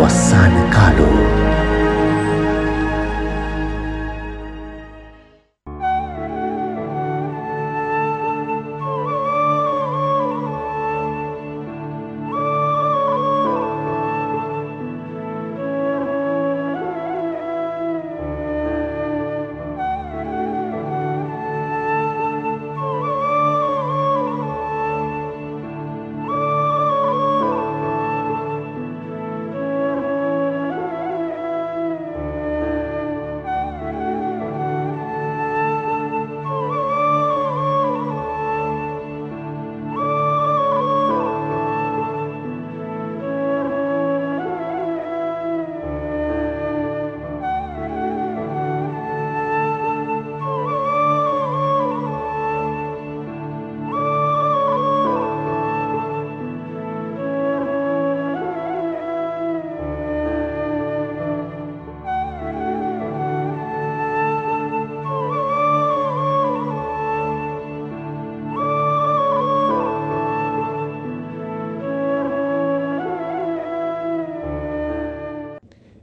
wa San Carlo.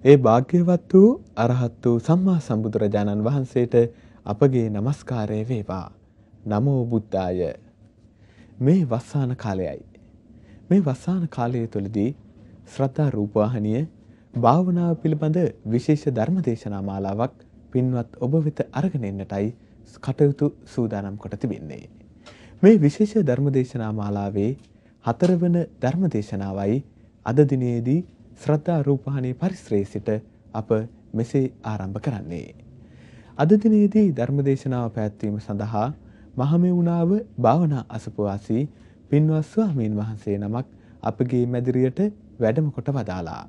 ඒ භාග්‍යවත් වූ අරහත් වූ සම්මා සම්බුදුරජාණන් වහන්සේට අපගේ নমස්කාරය වේවා. නමෝ බුද්ධාය. මේ වස්සාන කාලයයි. මේ වස්සාන කාලය තුළදී ශ්‍රද්ධා රූපවාහිනිය භාවනාව පිළිබඳ විශේෂ ධර්මදේශනා මාලාවක් පින්වත් ඔබ වෙත අරගෙන එන්නටයි කටයුතු සූදානම් කොට තිබෙන්නේ. මේ විශේෂ ධර්මදේශනා මාලාවේ හතරවන ධර්මදේශනාවයි අද දිනේදී ශ්‍රද්ධා රූපවාහිනී පරිශ්‍රයේ සිට අප මෙසේ ආරම්භ කරන්නේ. අද දිනේදී ධර්මදේශනාව පැවැත්වීම සඳහා මහමෙවුනාව භාවනා අසපවාසී පින්වත් ස්වාමීන් වහන්සේ නමක් අපගේ මැදිරියට වැඩම කොට වදාලා.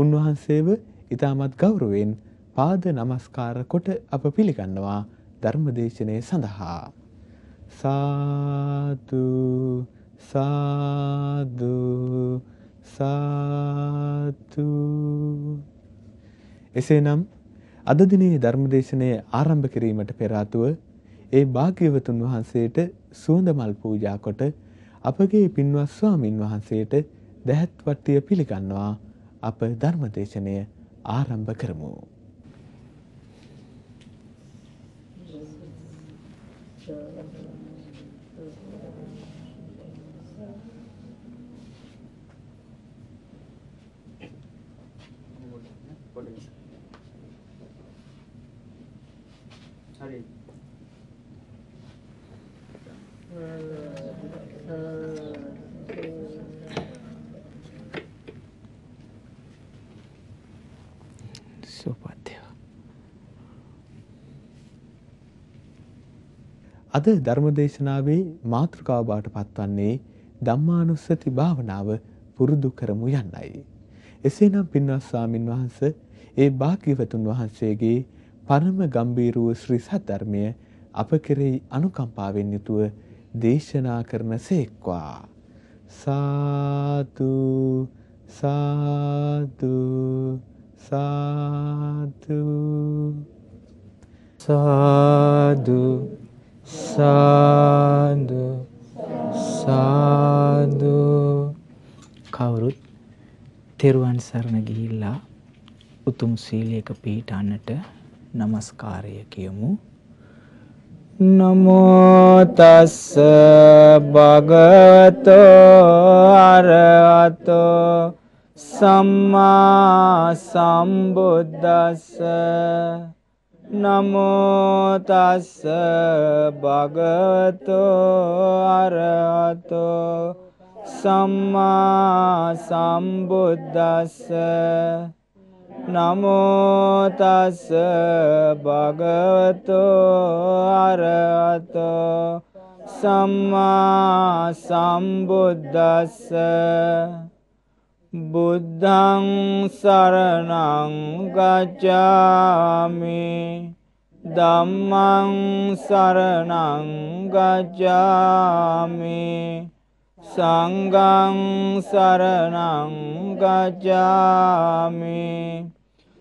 උන්වහන්සේව ඉතාමත් ගෞරවයෙන් පාද නමස්කාර කොට අප පිළිගන්නවා ධර්මදේශනය සඳහා. සාදු සාදු සා එසේනම් අද දිනේ ධර්මදේශනයේ ආරම්භ කිරීමට පෙර ඒ භාග්‍යවතුන් වහන්සේට සුවඳ මල් පූජා කොට අපගේ පින්වත් ස්වාමින් වහන්සේට දැහැත් වට්ටිය පිළිගන්නවා අප ධර්මදේශනය ආරම්භ කරමු. Thank you. හරි. සෝපත්‍ය. අද ධර්ම දේශනාවේ මාතෘකාව බාට පත්වන්නේ ධම්මානුස්සති භාවනාව පුරුදු කරමු යන්නයි. එසේනම් පින්වත් ස්වාමින් වහන්සේ ඒ භාග්‍යවතුන් වහන්සේගේ පරම ගම්බීරුව ශ්‍රී සද්ධර්මය අප කෙරෙහි අනුකම්පාවෙන් යුතුව දේශනා කරන සේක්වා. සාතු සාතු සාතු සාදු සාදු සාදු කවුරුත් තෙරුවන් සරණ ගිහිල්ලා උතුම් සීලයක පිහිටන්නට নমස්කාරය කියමු නමෝ තස්ස භගවතෝ අරහතෝ සම්මා සම්බුද්දස්ස නමෝ තස්ස භගවතෝ අරහතෝ සම්මා සම්බුද්දස්ස නමෝ තස් භගවතෝ අරහතෝ සම්මා සම්බුද්දස්ස බුද්ධං සරණං ගච්ඡාමි ධම්මං සරණං ගච්ඡාමි සංඝං සරණං ගච්ඡාමි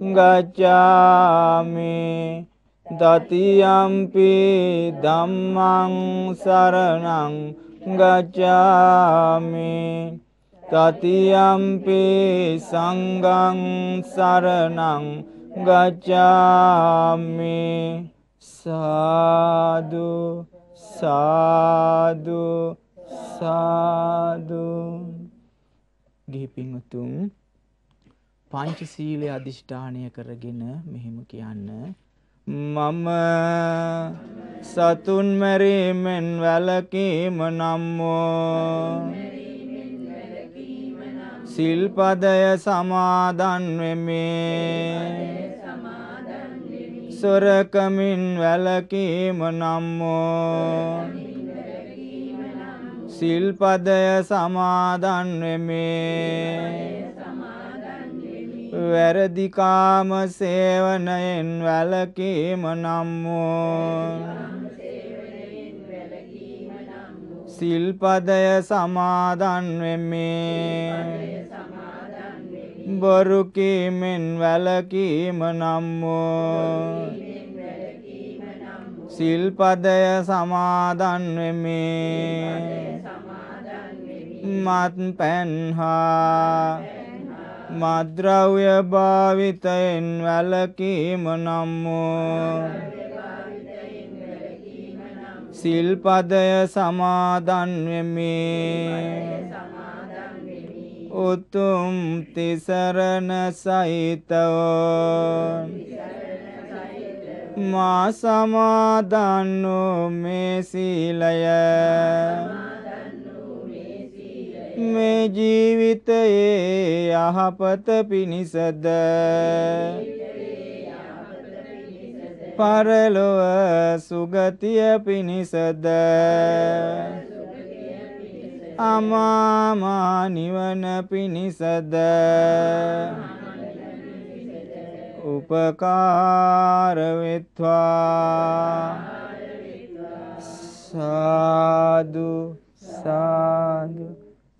ගච්ඡාමි දතියම්පි ධම්මං සරණං ගච්ඡාමි තතියම්පි සංඝං සරණං ගච්ඡාමි සාදු සාදු සාදු ගිහි පින්වතුන් පංචශීලය අධිෂ්ඨානය කරගෙන මෙහෙම කියන්න මම සතුන් මැරීමෙන් වැලකීම නම්මෝ සිල්පදය සමාදන් වෙමේ සොරකමින් වැලකීම නම්මෝ සිල්පදය සමාදන් වෙමේ වැරදිකාම සේවනයෙන් වැලකීම නම් වූ සිල්පදය සමාදන් වෙමේ බොරු කීමෙන් වැලකීම නම් වූ සිල්පදය සමාදන් වෙමේ මත් පැන්හා මද්‍රව්‍ය භාවිතයෙන් වැළකීම නම් සිල්පදය සමාදන් වෙමි උතුම් තිසරණ සහිතව මා සමාදන් වූ මේ සීලය මේ ජීවිතයේ යහපත පිණිසද පරලොව සුගතිය පිණිසද අමාමා නිවන පිණිසද උපකාර වෙත්වා සාදු සාදු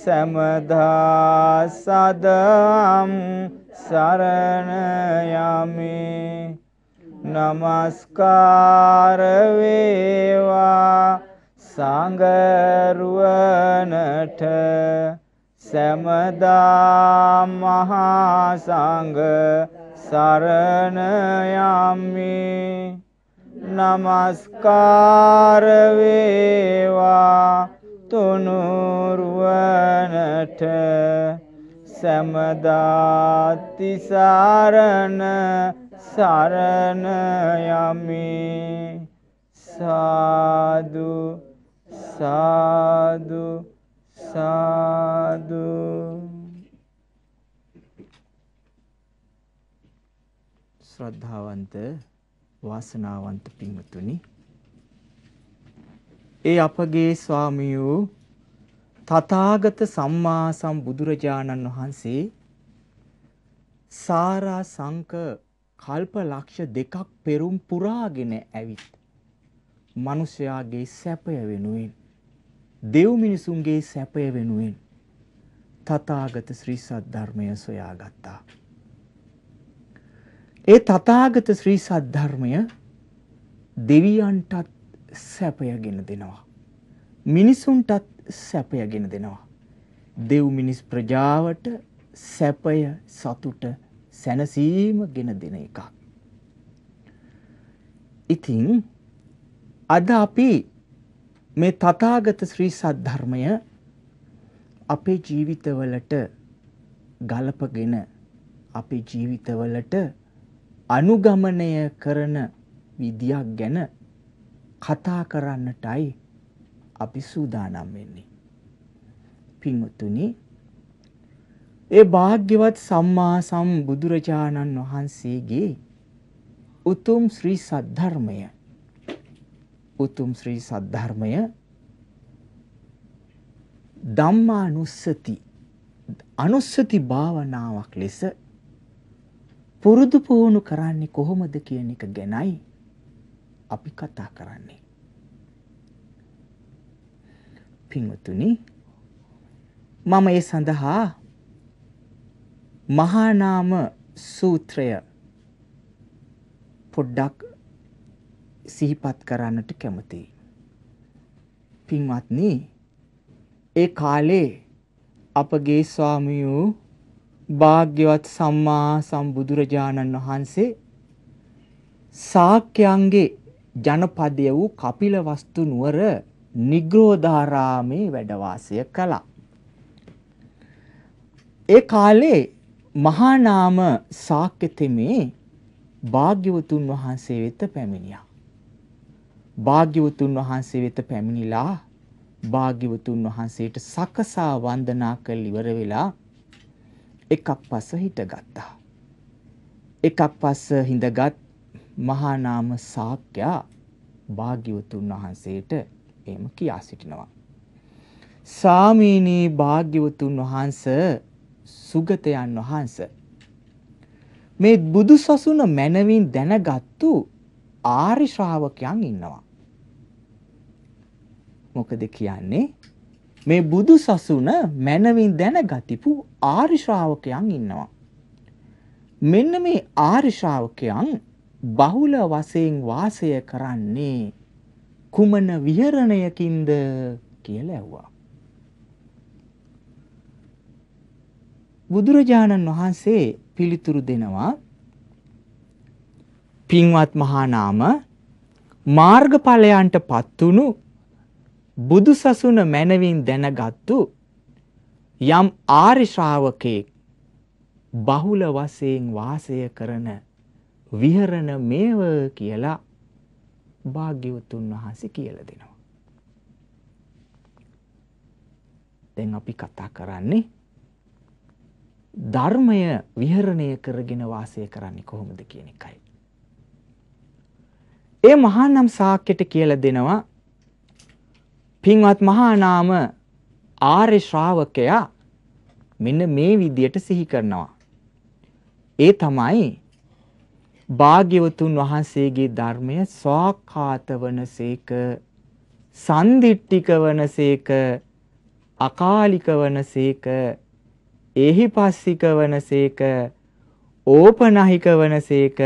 සැමදා සදම් සරණ යමි নমස්කාර වේවා සංගරුවනට සැමදා මහා සංඝ සරණ යමි নমස්කාර වේවා තුනුරුවනට සැමදාත්තිසාරණ සරණ යමි සාදු සාදු සාදු ශ්‍රද්ධාවන්ත වාසනාවන්ත පින්වතුනි ඒ අපගේ ස්වාමී වූ තථාගත සම්මා සම්බුදුරජාණන් වහන්සේ සාරා සංක කල්පලක්ෂ දෙකක් පෙරුම් පුරාගෙන ඇවිත් මිනිසයාගේ සැපය වෙනුවෙන් දෙව් මිනිසුන්ගේ සැපය වෙනුවෙන් තථාගත ශ්‍රී සද්ධර්මය සොයාගත්තා. ඒ තථාගත ශ්‍රී සද්ධර්මය දෙවියන්ටත් සැපය ගෙන දෙනවා. මිනිසුන්ටත් සැපය ගෙන දෙනවා. දෙව් මිනිස් ප්‍රජාවට සැපය සතුට සැනසීම ගෙන දෙන එකක්. ඉතින් අද අපි මේ තථාගත ශ්‍රී සද්ධර්මය අපේ ජීවිතවලට ගලපගෙන අපේ ජීවිතවලට අනුගමනය කරන විදියක් ගැන කතා කරන්නටයි අපි සූදානම් වෙන්නේ. පින්වතුනි ඒ භාග්‍යවත් සම්මා සම්බුදුරජාණන් වහන්සේගේ උතුම් ශ්‍රී සද්ධර්මය උතුම් ශ්‍රී සද්ධර්මය ධම්මානුස්සති අනුස්සති භාවනාවක් ලෙස පුරුදු පුහුණු කරන්නේ කොහොමද කියන එක ගැනයි අපි කතා කරන්නේ. පින්වතුනි මම ඒ සඳහා මහානාම සූත්‍රය පොඩ්ඩක් සිහිපත් කරන්නට කැමතියි. පින්වත්නි ඒ කාලේ අපගේ ස්වාමියූ භාග්‍යවත් සම්මා සම්බුදුරජාණන් වහන්සේ සාක්‍යයන්ගේ ජනපදය වූ කපිලවස්තු නුවර නිග්‍රෝධාරාමේ වැඩවාසය කළා. ඒ කාලේ මහානාම සාක්‍යතෙමේ භාග්‍යවතුන් වහන්සේ වෙත පැමිණියා. භාග්‍යවතුන් වහන්සේ වෙත පැමිණිලා භාග්‍යවතුන් වහන්සේට සකසා වන්දනා කළ ඉවර වෙලා එකක් පස හිටගත්තා. එකක් පස හිඳගත් මහා නාම සාක්‍යා භාග්‍යවතුන් වහන්සේට එහෙම කියා සිටිනවා. සාමීනී භාග්‍යවතුන් වහන්ස සුගතයන් වහන්ස මේ බුදු සසුන මැනවින් දැනගත්තු ආරි ශ්‍රාවකයන් ඉන්නවා. මොකද කියන්නේ මේ බුදු සසුන මැනවින් දැනගතිපු ආරි ශ්‍රාවකයන් ඉන්නවා. මෙන්න මේ ආරි ශ්‍රාවකයන් බහුල වශයෙන් වාසය කරන්නේ කුමන විහරණයකින්ද කියලා ඇහුවා. බුදුරජාණන් වහන්සේ පිළිතුරු දෙනවා පින්වත් මහානාම මාර්ගඵලයන්ට පත්තුණු බුදුසසුන මැනවින් දැනගත්තු යම් ආර්ය ශ්‍රාවකෙක් බහුල වශයෙන් වාසය කරන විහරණ මේව කියලා භාග්‍යවතුන් වහන්සේ කියලා දෙනවා. දැන් අපි කතා කරන්නේ ධර්මය විහරණය කරගෙන වාසය කරන්නේ කොහොමද කියන එකයි. ඒ මහානම් සාක්‍යයට කියලා දෙනවා පින්වත් මහානාම ආර්ය ශ්‍රාවකයා මෙන්න මේ විදියට සිහි කරනවා. ඒ තමයි භාග්‍යවතුන් වහන්සේගේ ධර්මය ස්වාකාත වනසේක සන්දිට්ඨික වනසේක අකාලික වනසේක එහි පස්සික වනසේක ඕපනහික වනසේක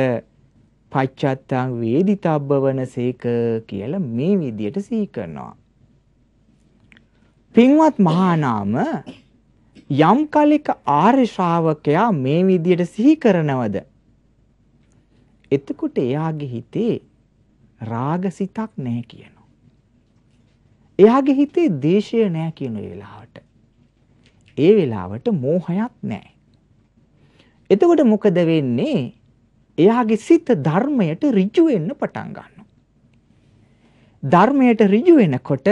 පච්චත්තං වේදිතබ්බ වනසේක කියලා මේ විදියට සිහි කරනවා. පින්වත් මහානාම යම් කලෙක ආර්ය ශ්‍රාවකයා මේ විදියට සිහි කරනවද? එතකොට එයාගේ හිතේ රාගසිතක් නැහැ කියනවා. එයාගේ හිතේ දේශය නැහැ කියන වෙලාවට. ඒ වෙලාවට මෝහයක් නැහැ. එතකොට මොකද වෙන්නේ? එයාගේ සිත ධර්මයට ඍජු වෙන්න පටන් ගන්නවා. ධර්මයට ඍජු වෙනකොට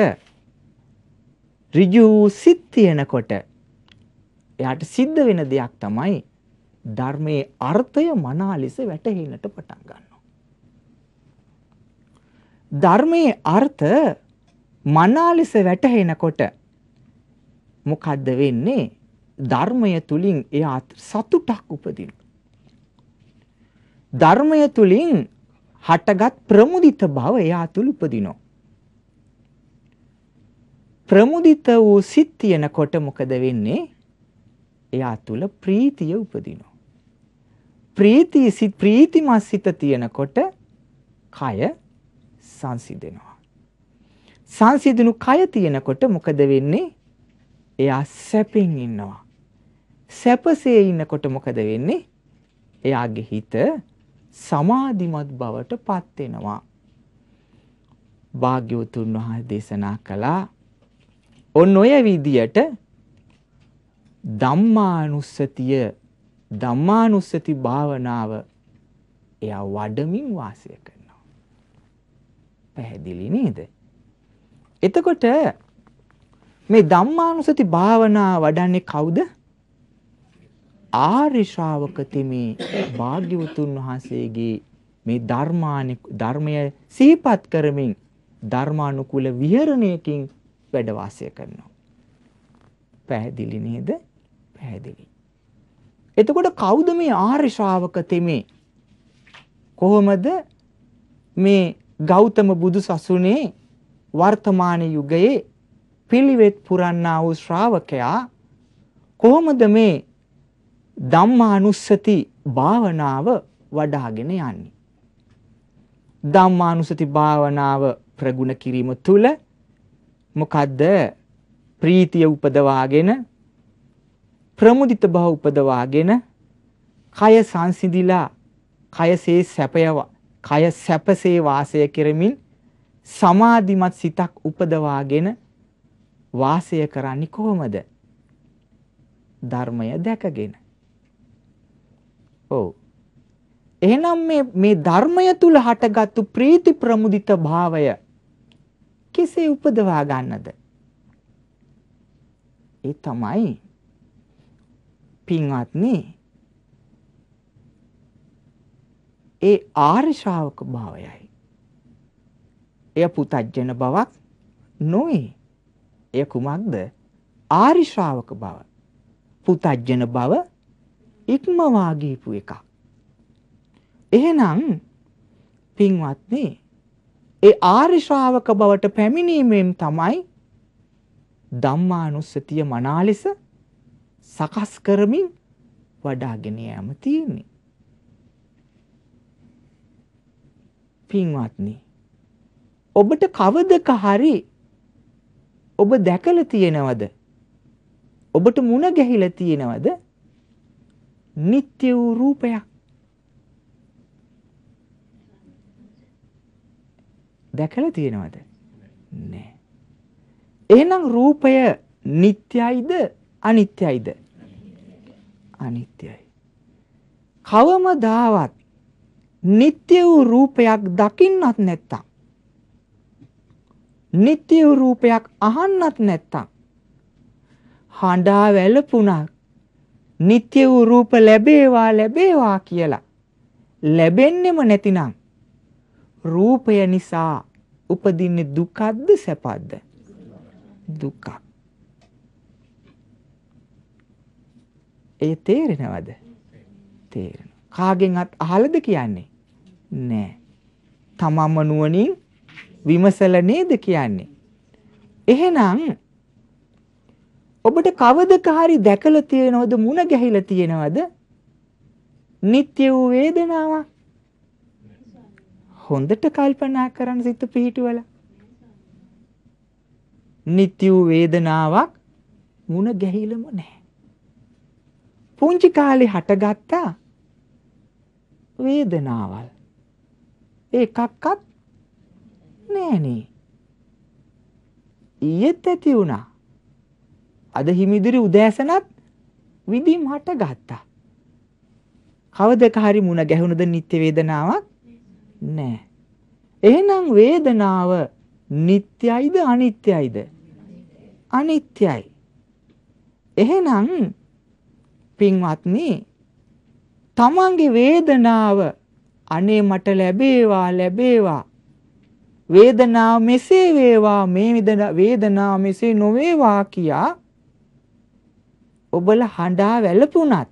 ඍජු සිත් තියෙනකොට එයාට සිද්ධ වෙන දෙයක් තමයි ධර්මයේ අර්ථය මනා ලෙස වැටහෙන්නට පටන් ගන්නවා. ධර්මයේ අර්ථ මනා ලෙස වැටහෙනකොට මොකද්ද වෙන්නේ? ධර්මය තුලින් එයා සතුටක් උපදිනවා. ධර්මය තුලින් හටගත් ප්‍රමුදිත බව එයා තුල උපදිනවා. ප්‍රමුදිත වූ සිත් තියෙනකොට මොකද වෙන්නේ? එයා තුල ප්‍රීතිය උපදිනවා. ප්‍රීති සිත් ප්‍රීතිමත් සිත තියෙනකොට කය සංසිඳෙනවා. සංසිඳුණු කය තියෙනකොට මොකද වෙන්නේ? එයා සැපෙන් ඉන්නවා. සැපසේ ඉන්නකොට මොකද වෙන්නේ? එයාගේ හිත සමාධිමත් බවට පත් වෙනවා. භාග්‍යවතුන් වහන්සේ දේශනා කළා ඔන්න ඔය විදියට ධම්මානුස්සතිය ධම්මානුස්සති භාවනාව එයා වඩමින් වාසය කරනවා. පැහැදිලි නේද? එතකොට මේ ධම්මානුස්සති භාවනාව වඩන්නේ කවුද? ආර්ය ශ්‍රාවක තෙමේ භාග්‍යවතුන් වහන්සේගේ මේ ධර්මානි ධර්මය සිහිපත් කරමින් ධර්මානුකූල විහරණයකින් වැඩ වාසය කරනවා. පැහැදිලි නේද? පැහැදිලි. එතකොට කවුද මේ ආර්ය ශ්‍රාවක තෙමේ? කොහොමද මේ ගෞතම බුදු සසුනේ වර්තමාන යුගයේ පිළිවෙත් පුරන්නා වූ ශ්‍රාවකයා කොහොමද මේ ධම්මානුස්සති භාවනාව වඩාගෙන යන්නේ? ධම්මානුස්සති භාවනාව ප්‍රගුණ කිරීම තුළ මොකද්ද? ප්‍රීතිය උපදවාගෙන ප්‍රමුදිත බව උපදවාගෙන කය සංසිඳිලා කයසේ සැපයව කය සැපසේ වාසය කරමින් සමාධිමත් සිතක් උපදවාගෙන වාසය කරන්නේ කොහොමද ධර්මය දැකගෙන ඔව් එහෙනම් මේ මේ ධර්මය තුල හටගත්තු ප්‍රීති ප්‍රමුදිත භාවය කෙසේ උපදවා ගන්නද ඒ තමයි පින්වත්නි ඒ ආර්ය ශ්‍රාවක භාවයයි. එය පුතජන බවක් නොවේ. එය කුමක්ද? ආර්ය ශ්‍රාවක බව. පුතජන බව ඉක්මවා ගියපු එකක්. එහෙනම් පින්වත්නි ඒ ආර්ය ශ්‍රාවක බවට පැමිණීමෙන් තමයි ධම්මානුස්සතිය මනාලෙස සකස් කරමින් වඩාගෙන යාම තියෙන්නේ. පින්වත්නි ඔබට කවදක හරි ඔබ දැකලා තියෙනවද? ඔබට මුණ ගැහිලා තියෙනවද? නিত্য වූ රූපයක්. දැකලා තියෙනවද? නෑ. එහෙනම් රූපය නিত্যයිද අනිත්‍යයිද? අනිත්‍යයි. කවමදාවත් නিত্য වූ රූපයක් දකින්නත් නැත්තම් නিত্য වූ රූපයක් අහන්නත් නැත්තම් හඬා වැළපුණා නিত্য වූ රූප ලැබේවා ලැබේවා කියලා ලැබෙන්නෙම නැතිනම් රූපය නිසා උපදින්නේ දුකක්ද සැපක්ද දුකක් ඒ තේරෙනවද? තේරෙනවා. කාගෙන්වත් අහලද කියන්නේ? නෑ. තමම නුවණින් විමසල නේද කියන්නේ? එහෙනම් ඔබට කවදක හරි දැකලා තියෙනවද මුණ ගැහිලා තියෙනවද? නিত্য වූ වේදනාවක්. හොඳට කල්පනා කරන්න සිත පිහිටුවල. නিত্য වූ වේදනාවක් මුණ ගැහිලම නැහැ. පුංචි කාලේ හටගත්ත වේදනාවල් ඒකක්වත් නෑනේ. ඊයේත් ඇති වුණා. අද හිමිදිරි උදෑසනත් විඳින් හටගත්තා. කවදක හරි මුණ ගැහුණද නිත්‍ය වේදනාවක් නෑ. එහෙනම් වේදනාව නිත්‍යයිද අනිත්‍යයිද? අනිත්‍යයි. එහෙනම් පින්වත්නි තමන්ගේ වේදනාව අනේ මට ලැබේවා ලැබේවා වේදනාව මෙසේ වේවා මේ වේදනාව මෙසේ නොවේවා කියා ඔබල හඬා වැළපුණත්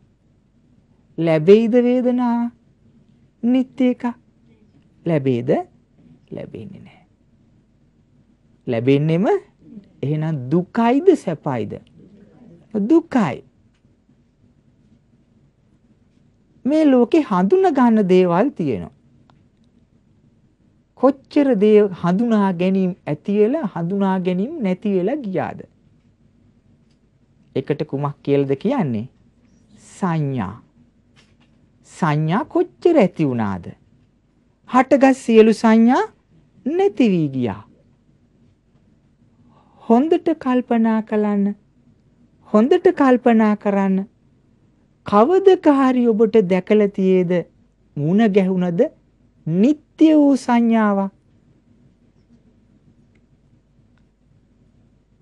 ලැබෙයිද වේදනාව නිත්‍ය එක ලැබෙයිද ලැබෙන්නේ නැහැ ලැබෙන්නෙම එහෙනම් දුකයිද සැපයිද දුකයි මේ ලෝකේ හඳුනා ගන්න දේවල් තියෙනවා. කොච්චර දේ හඳුනා ගැනීම ඇති වෙලා හඳුනා ගැනීම නැති වෙලා ගියාද? එකට කුමක් කියලාද කියන්නේ? සංඥා. සංඥා කොච්චර ඇති වුණාද? හටගත් සියලු සංඥා නැති වී ගියා. හොඳට කල්පනා කරන්න. හොඳට කල්පනා කරන්න. කවදක හරි ඔබට දැකලා තියේද මුණ ගැහුණද නিত্য වූ සංඥාවක්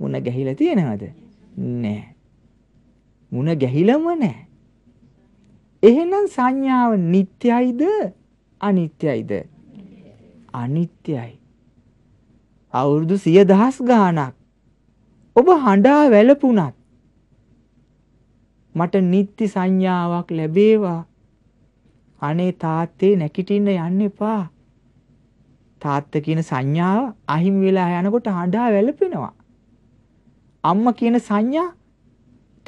මුණ ගැහිලා තියෙනවද නෑ මුණ ගැහිලම නෑ එහෙනම් සංඥාව නිට්ටයයිද අනිත්‍යයිද අනිත්‍යයි අවුරුදු 10000 ගාණක් ඔබ හඬා වැළපුණත් මට නිත්‍ය සංඥාවක් ලැබේවා. අනේ තාත්තේ නැකිටින්න යන්න එපා. තාත්ත කියන සංඥාව අහිමි වෙලා යනකොට හඬා වැළපෙනවා. අම්මා කියන සංඥා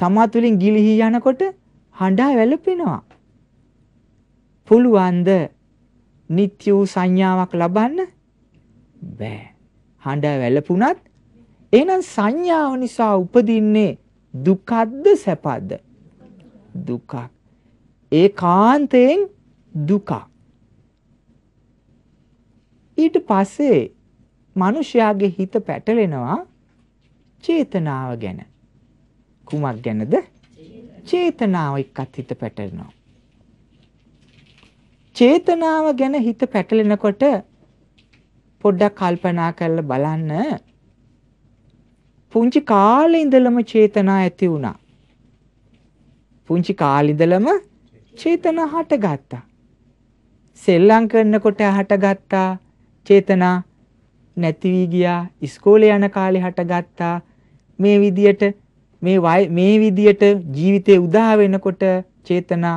තමා තුලින් ගිලිහි යනකොට හඬා වැළපෙනවා. පුළුවන්ද නිත්‍ය වූ සංඥාවක් ලබන්න? බෑ. හඬා වැළපුණත් එහෙනම් සංඥාව නිසා උපදින්නේ දුකද්ද සැපද්ද? දුකක්. ඒ කාන්තයෙන් දුකක්. ඊට පස්සේ මිනිස්යාගේ හිත පැටලෙනවා චේතනාව ගැන. කුමක් ගැනද? චේතනාව එක්කත් හිත පැටලෙනවා. චේතනාව ගැන හිත පැටලෙනකොට පොඩ්ඩක් කල්පනා කරලා බලන්න. පුංචි කාලේ ඉඳලම චේතනා ඇති වුණා. පුංචි කාලිඳලම චේතනා හටගත්තා. සෙල්ලම් කරනකොට හටගත්තා චේතනා නැති වී ගියා ඉස්කෝලේ යන කාලේ හටගත්තා මේ විදියට මේ මේ විදියට ජීවිතේ උදා වෙනකොට චේතනා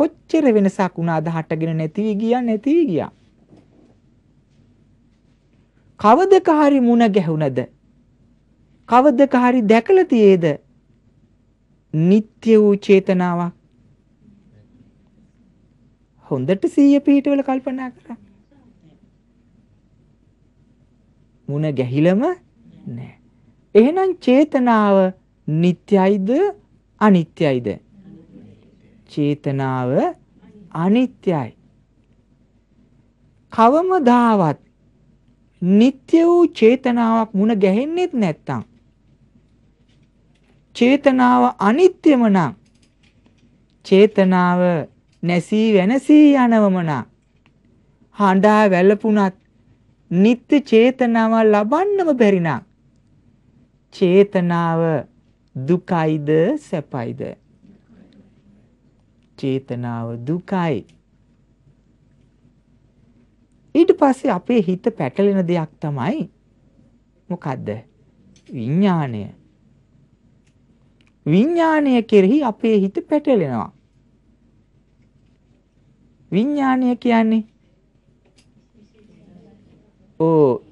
කොච්චර වෙනසක් වුණාද හටගෙන නැති වී ගියා නැති වී ගියා කවදක හරි මුණ ගැහුණද කවදක හරි දැකලා තියේද නিত্য වූ චේතනාවක් හොඳට සීය පිහිටවල කල්පනා කරා මුණ ගැහිලම නැහැ එහෙනම් චේතනාව නিত্যයිද අනිත්‍යයිද චේතනාව අනිත්‍යයි කවමදාවත් නিত্য වූ චේතනාවක් මුණ ගැහෙන්නේත් නැත්තම් චේතනාව අනිත්‍යම නම් චේතනාව නැසී වෙනසී යනවම නම් හඬා වැළපුණත් නිත්‍ය චේතනාව ලබන්නම බැරි නම් චේතනාව දුකයිද සැපයිද චේතනාව දුකයි ඊට පස්සේ අපේ හිත පැටලෙන දෙයක් තමයි මොකද්ද විඥාණය විඥාණය කෙරෙහි අපේ හිත පැටලෙනවා. විඥාණය කියන්නේ ඕ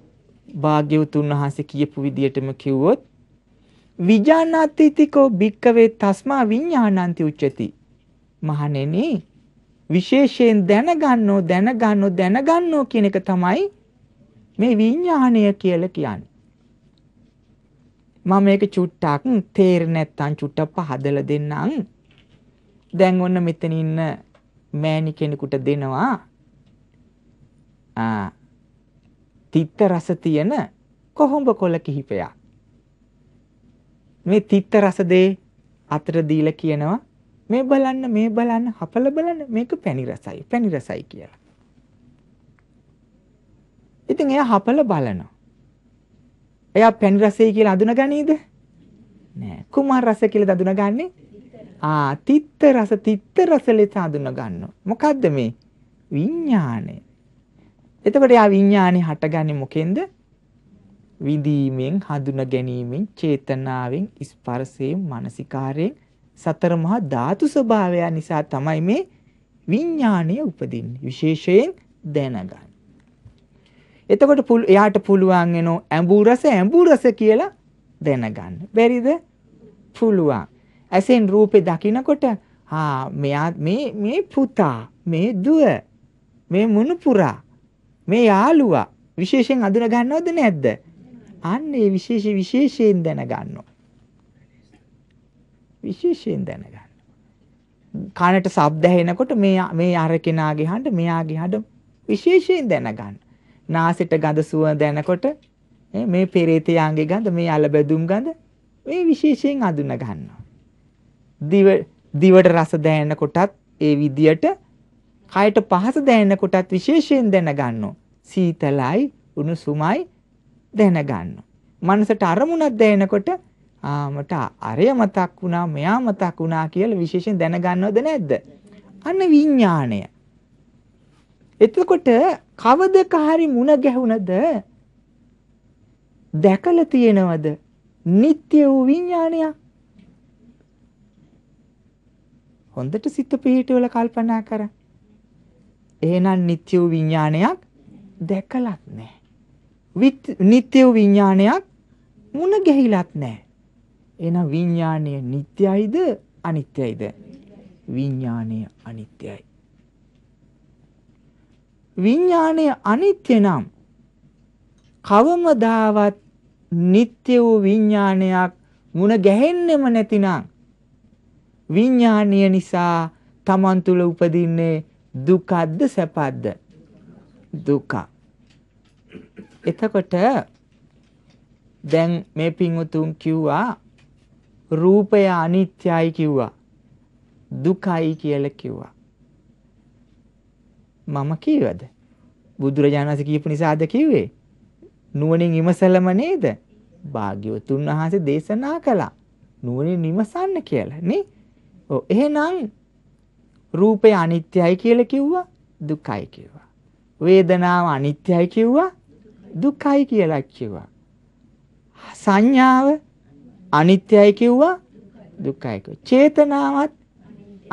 භාග්‍යවතුන් වහන්සේ කියපු විදියටම කිව්වොත් විජානාතිතිකෝ භික්කවේ තස්මා විඥානන්ති උච්චති මහණෙනි විශේෂයෙන් දැනගන්නෝ දැනගන්නෝ දැනගන්නෝ කියන එක තමයි මේ විඥාණය කියලා කියන්නේ මම මේක චුට්ටක් තේරෙන්නේ නැත්තම් චුට්ටක් පහදලා දෙන්නම්. දැන් ඔන්න මෙතන ඉන්න මෑණි කෙනෙකුට දෙනවා ආ තිත්ත රස තියෙන කොහොඹ කොළ කිහිපයක්. මේ තිත්ත රස දේ අතර දීලා කියනවා මේ බලන්න මේ බලන්න හපල බලන්න මේක පැණි රසයි පැණි රසයි කියලා. ඉතින් එයා හපල බලනවා. එයා පැණි රසය කියලා අඳුනගනීද? නෑ. කුමාර රස කියලා අඳුනගන්නේ? ආ, තිත්ත රස තිත්ත රස ලෙස අඳුනගන්නවා. මොකද්ද මේ? විඥාණය. එතකොට යා විඥාණය හටගන්නේ මොකෙන්ද? විදීමෙන් හඳුන ගැනීමෙන් චේතනාවෙන් ස්පර්ශයෙන් මානසිකාරයෙන් සතර මහා ධාතු ස්වභාවය නිසා තමයි මේ විඥාණය උපදින්නේ විශේෂයෙන් දැනගන්න එතකොට එයාට පුළුවන් වෙනෝ ඇඹුල් රස ඇඹුල් රස කියලා දැනගන්න. බැරිද? පුළුවන්. ඇසෙන් රූපේ දකිනකොට ආ මෙයා මේ මේ පුතා, මේ දුව, මේ මුණුපුරා, මේ යාළුවා විශේෂයෙන් අඳුන ගන්නවද නැද්ද? අන්න ඒ විශේෂ විශේෂයෙන් දැනගන්නවා. විශේෂයෙන් දැනගන්න. කනට ශබ්ද ඇහෙනකොට මේ මේ අර කෙනාගේ හඬ මෙයාගේ හඬ විශේෂයෙන් දැනගන්න. නාසෙට ගඳ සුවඳ දැනකොට මේ පෙරේතයාගේ ගඳ මේ අලබැදුම් ගඳ මේ විශේෂයෙන් අඳුන ගන්නවා. දිව දිවට රස දැනෙනකොටත් ඒ විදියට කයට පහස දැනෙනකොටත් විශේෂයෙන් දැනගන්නවා. සීතලයි උණුසුමයි දැනගන්නවා. මනසට අරමුණක් දැනෙනකොට ආ මට අරය මතක් වුණා මෙයා මතක් වුණා කියලා විශේෂයෙන් දැනගන්නවද නැද්ද? අන්න විඥාණය. එතකොට කවදක හරි මුණ ගැහුණද දැකලා තියෙනවද නিত্য වූ විඥානය හොඳට සිත පිහිටවල කල්පනා කර එහෙනම් නিত্য වූ විඥානයක් දැකලත් නැහැ නিত্য වූ විඥානයක් මුණ ගැහිලත් නැහැ එහෙනම් විඥානය නিত্যයිද අනිත්‍යයිද විඥානය අනිත්‍යයි විඥාණය අනිත්‍ය නම් කවමදාවත් නিত্য වූ විඥානයක් මුණ ගැහෙන්නෙම නැතිනම් විඥානීය නිසා තමන් තුළ උපදින්නේ දුකද්ද සැපද්ද දුක එතකොට දැන් මේ පිංවුතුන් කිව්වා රූපය අනිත්‍යයි කිව්වා දුකයි කියලා කිව්වා මම කීවද? බුදුරජාණන්සේ කියපු නිසාද කිව්වේ? නුවණින් විමසලම නේද? භාග්‍යවතුන් වහන්සේ දේශනා කළා. නුවණින් විමසන්න කියලා නේ? ඔව් එහෙනම් රූපය අනිත්‍යයි කියලා කිව්වා දුකයි කිව්වා. වේදනාව අනිත්‍යයි කිව්වා දුකයි කියලා කිව්වා. සංඥාව අනිත්‍යයි කිව්වා දුකයි කිව්වා. චේතනාවත්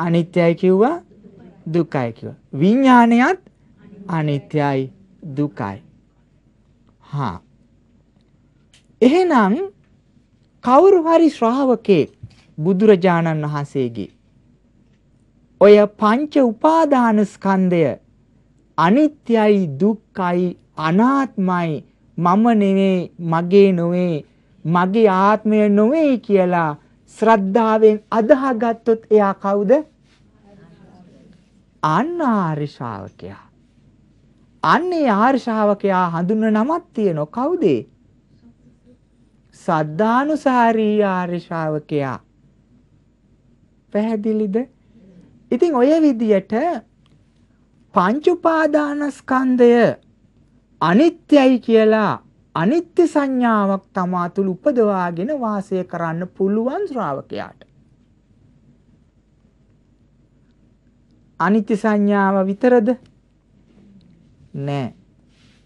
අනිත්‍යයි කිව්වා දුකයි කියලා. විඥානයත් අනිත්‍යයි දුකයි. හා. එහෙනම් කවුරු හරි ශ්‍රාවකේ බුදුරජාණන් වහන්සේගේ ඔය පංච උපාදාන ස්කන්ධය අනිත්‍යයි දුක්ඛයි අනාත්මයි මම නෙවෙයි මගේ නොවේ මගේ ආත්මය නොවේ කියලා ශ්‍රද්ධාවෙන් අදහාගත්තොත් එයා කවුද අන්න ආර්ය ශ්‍රාවකයා. අන්නේ ආර්ය ශ්‍රාවකයා හඳුන්වන නමක් තියෙනව කවුද? සද්ධානුසාරී ආර්ය ශ්‍රාවකයා. පැහැදිලිද? ඉතින් ඔය විදියට පංච උපාදානස්කන්ධය අනිත්‍යයි කියලා අනිත්‍ය සංඥාවක් තමා තුළ උපදවාගෙන වාසය කරන්න පුළුවන් ශ්‍රාවකයාට. අනිත්‍ය සංඥාව විතරද? නෑ.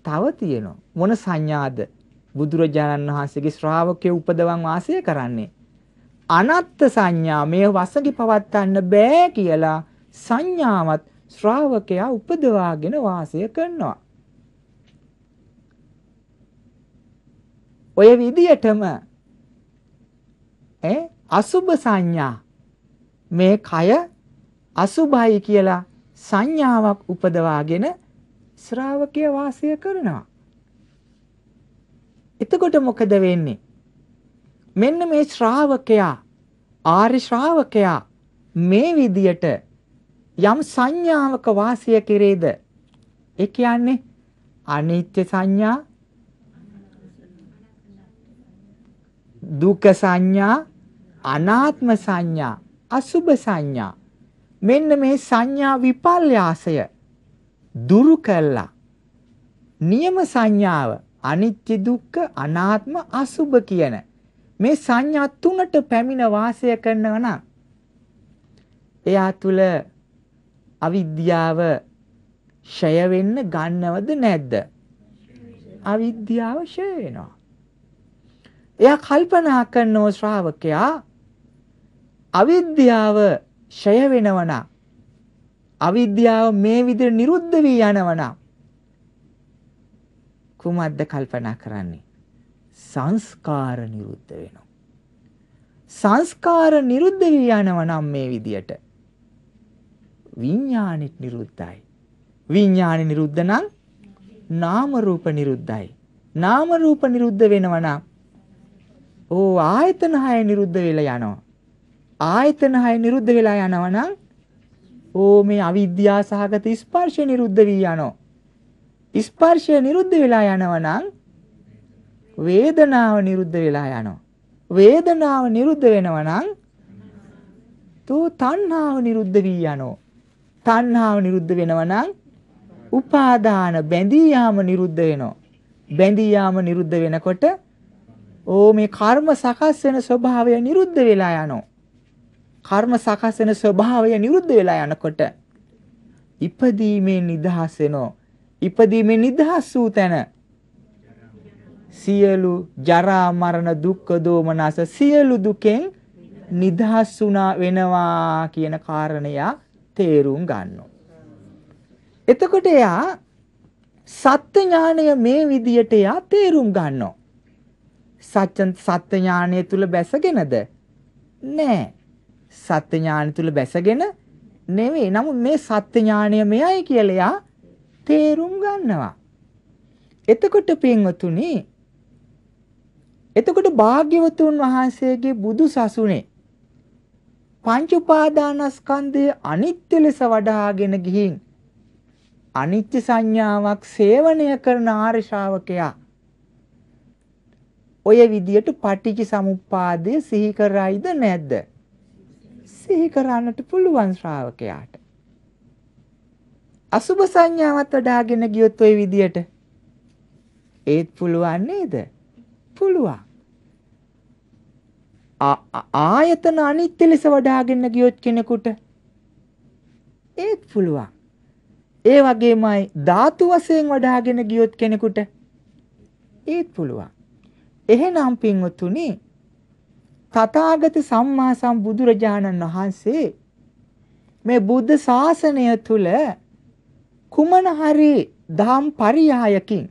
තව තියෙනවා. මොන සංඥාද? බුදුරජාණන් වහන්සේගේ ශ්‍රාවකයෝ උපදවන් වාසය කරන්නේ. අනත්ත් සංඥා මේ වසඟි පවත්වන්න බෑ කියලා සංඥාවත් ශ්‍රාවකයා උපදවාගෙන වාසය කරනවා. ඔය විදියටම ඈ අසුබ සංඥා මේ කය අසුභයි කියලා සංඥාවක් උපදවාගෙන ශ්‍රාවකය වාසය කරනවා. එතකොට මොකද වෙන්නේ? මෙන්න මේ ශ්‍රාවකයා ආර්ය ශ්‍රාවකයා මේ විදියට යම් සංඥාවක වාසය කෙරේද? ඒ කියන්නේ අනිත්‍ය සංඥා දුක සංඥා අනාත්ම සංඥා අසුභ සංඥා මෙන්න මේ සංඥා විපල්යාසය දුරු කළා. නියම සංඥාව අනිත්‍ය දුක්ඛ අනාත්ම අසුභ කියන මේ සංඥා තුනට පැමිණ වාසය කරනවා නම් එයා තුල අවිද්‍යාව ෂය වෙන්න ගන්නවද නැද්ද? අවිද්‍යාව ෂය වෙනවා. එයා කල්පනා කරනෝ ශ්‍රාවකයා අවිද්‍යාව ෂය වෙනවනම් අවිද්‍යාව මේ විදිහට නිරුද්ධ වී යනවනම් කුමක්ද කල්පනා කරන්නේ සංස්කාර නිරුද්ධ වෙනවා සංස්කාර නිරුද්ධ වී යනවනම් මේ විදියට විඥානෙත් නිරුද්ධයි විඥානෙ නිරුද්ධ නම් නාම රූප නිරුද්ධයි නාම රූප නිරුද්ධ වෙනවනම් ඕ ආයතන හය නිරුද්ධ වෙලා යනවා ආයතන හය නිරුද්ධ වෙලා යනවා නම් ඕ මේ අවිද්‍යා සහගත ස්පර්ශය නිරුද්ධ වී යනවා. ස්පර්ශය නිරුද්ධ වෙලා යනවා නම් වේදනාව නිරුද්ධ වෙලා යනවා. වේදනාව නිරුද්ධ වෙනවා නම් තෝ තණ්හාව නිරුද්ධ වී යනවා. තණ්හාව නිරුද්ධ වෙනවා නම් උපාදාන බැඳී යාම නිරුද්ධ වෙනවා. බැඳී යාම නිරුද්ධ වෙනකොට ඕ මේ කර්ම සකස් වෙන ස්වභාවය නිරුද්ධ වෙලා යනවා. කර්ම සකස් වෙන ස්වභාවය නිරුද්ධ වෙලා යනකොට ඉපදීමේ නිදහස් වෙනෝ ඉපදීමේ නිදහස් වූ තැන සියලු ජරා මරණ දුක්ඛ දෝමනස සියලු දුකෙන් නිදහස් වුණා වෙනවා කියන කාරණය තේරුම් ගන්නවා එතකොට එයා සත්‍ය ඥාණය මේ විදියට එයා තේරුම් ගන්නවා සත්‍ය සත්‍ය ඥාණය තුල බැසගෙනද නැහැ සත්‍ය ඥාන තුල බැසගෙන නෙවෙයි. නමුත් මේ සත්‍ය ඥානය මෙයයි කියලා යා තේරුම් ගන්නවා. එතකොට පින්වතුනි එතකොට භාග්‍යවතුන් වහන්සේගේ බුදු සසුනේ පංච උපාදානස්කන්ධය අනිත්‍ය ලෙස වඩාගෙන ගිහින් අනිත්‍ය සංඥාවක් සේවනය කරන ආර්ය ශ්‍රාවකයා ඔය විදියට පටිච්ච සමුප්පාදය සිහි කරයිද නැද්ද? සිහි කරන්නට පුළුවන් ශ්‍රාවකයාට. අසුභ සංඥාවත් වඩාගෙන ගියොත් ওই විදියට ඒත් පුළුවන් නේද? පුළුවන්. ආයතන අනිත්‍ය ලෙස වඩාගෙන ගියොත් කෙනෙකුට ඒත් පුළුවන්. ඒ වගේමයි ධාතු වශයෙන් වඩාගෙන ගියොත් කෙනෙකුට ඒත් පුළුවන්. එහෙනම් පින්වතුනි තථාගත සම්මා සම්බුදුරජාණන් වහන්සේ මේ බුද්ධ ශාසනය තුල කුමන හරි දහම් පරියායකින්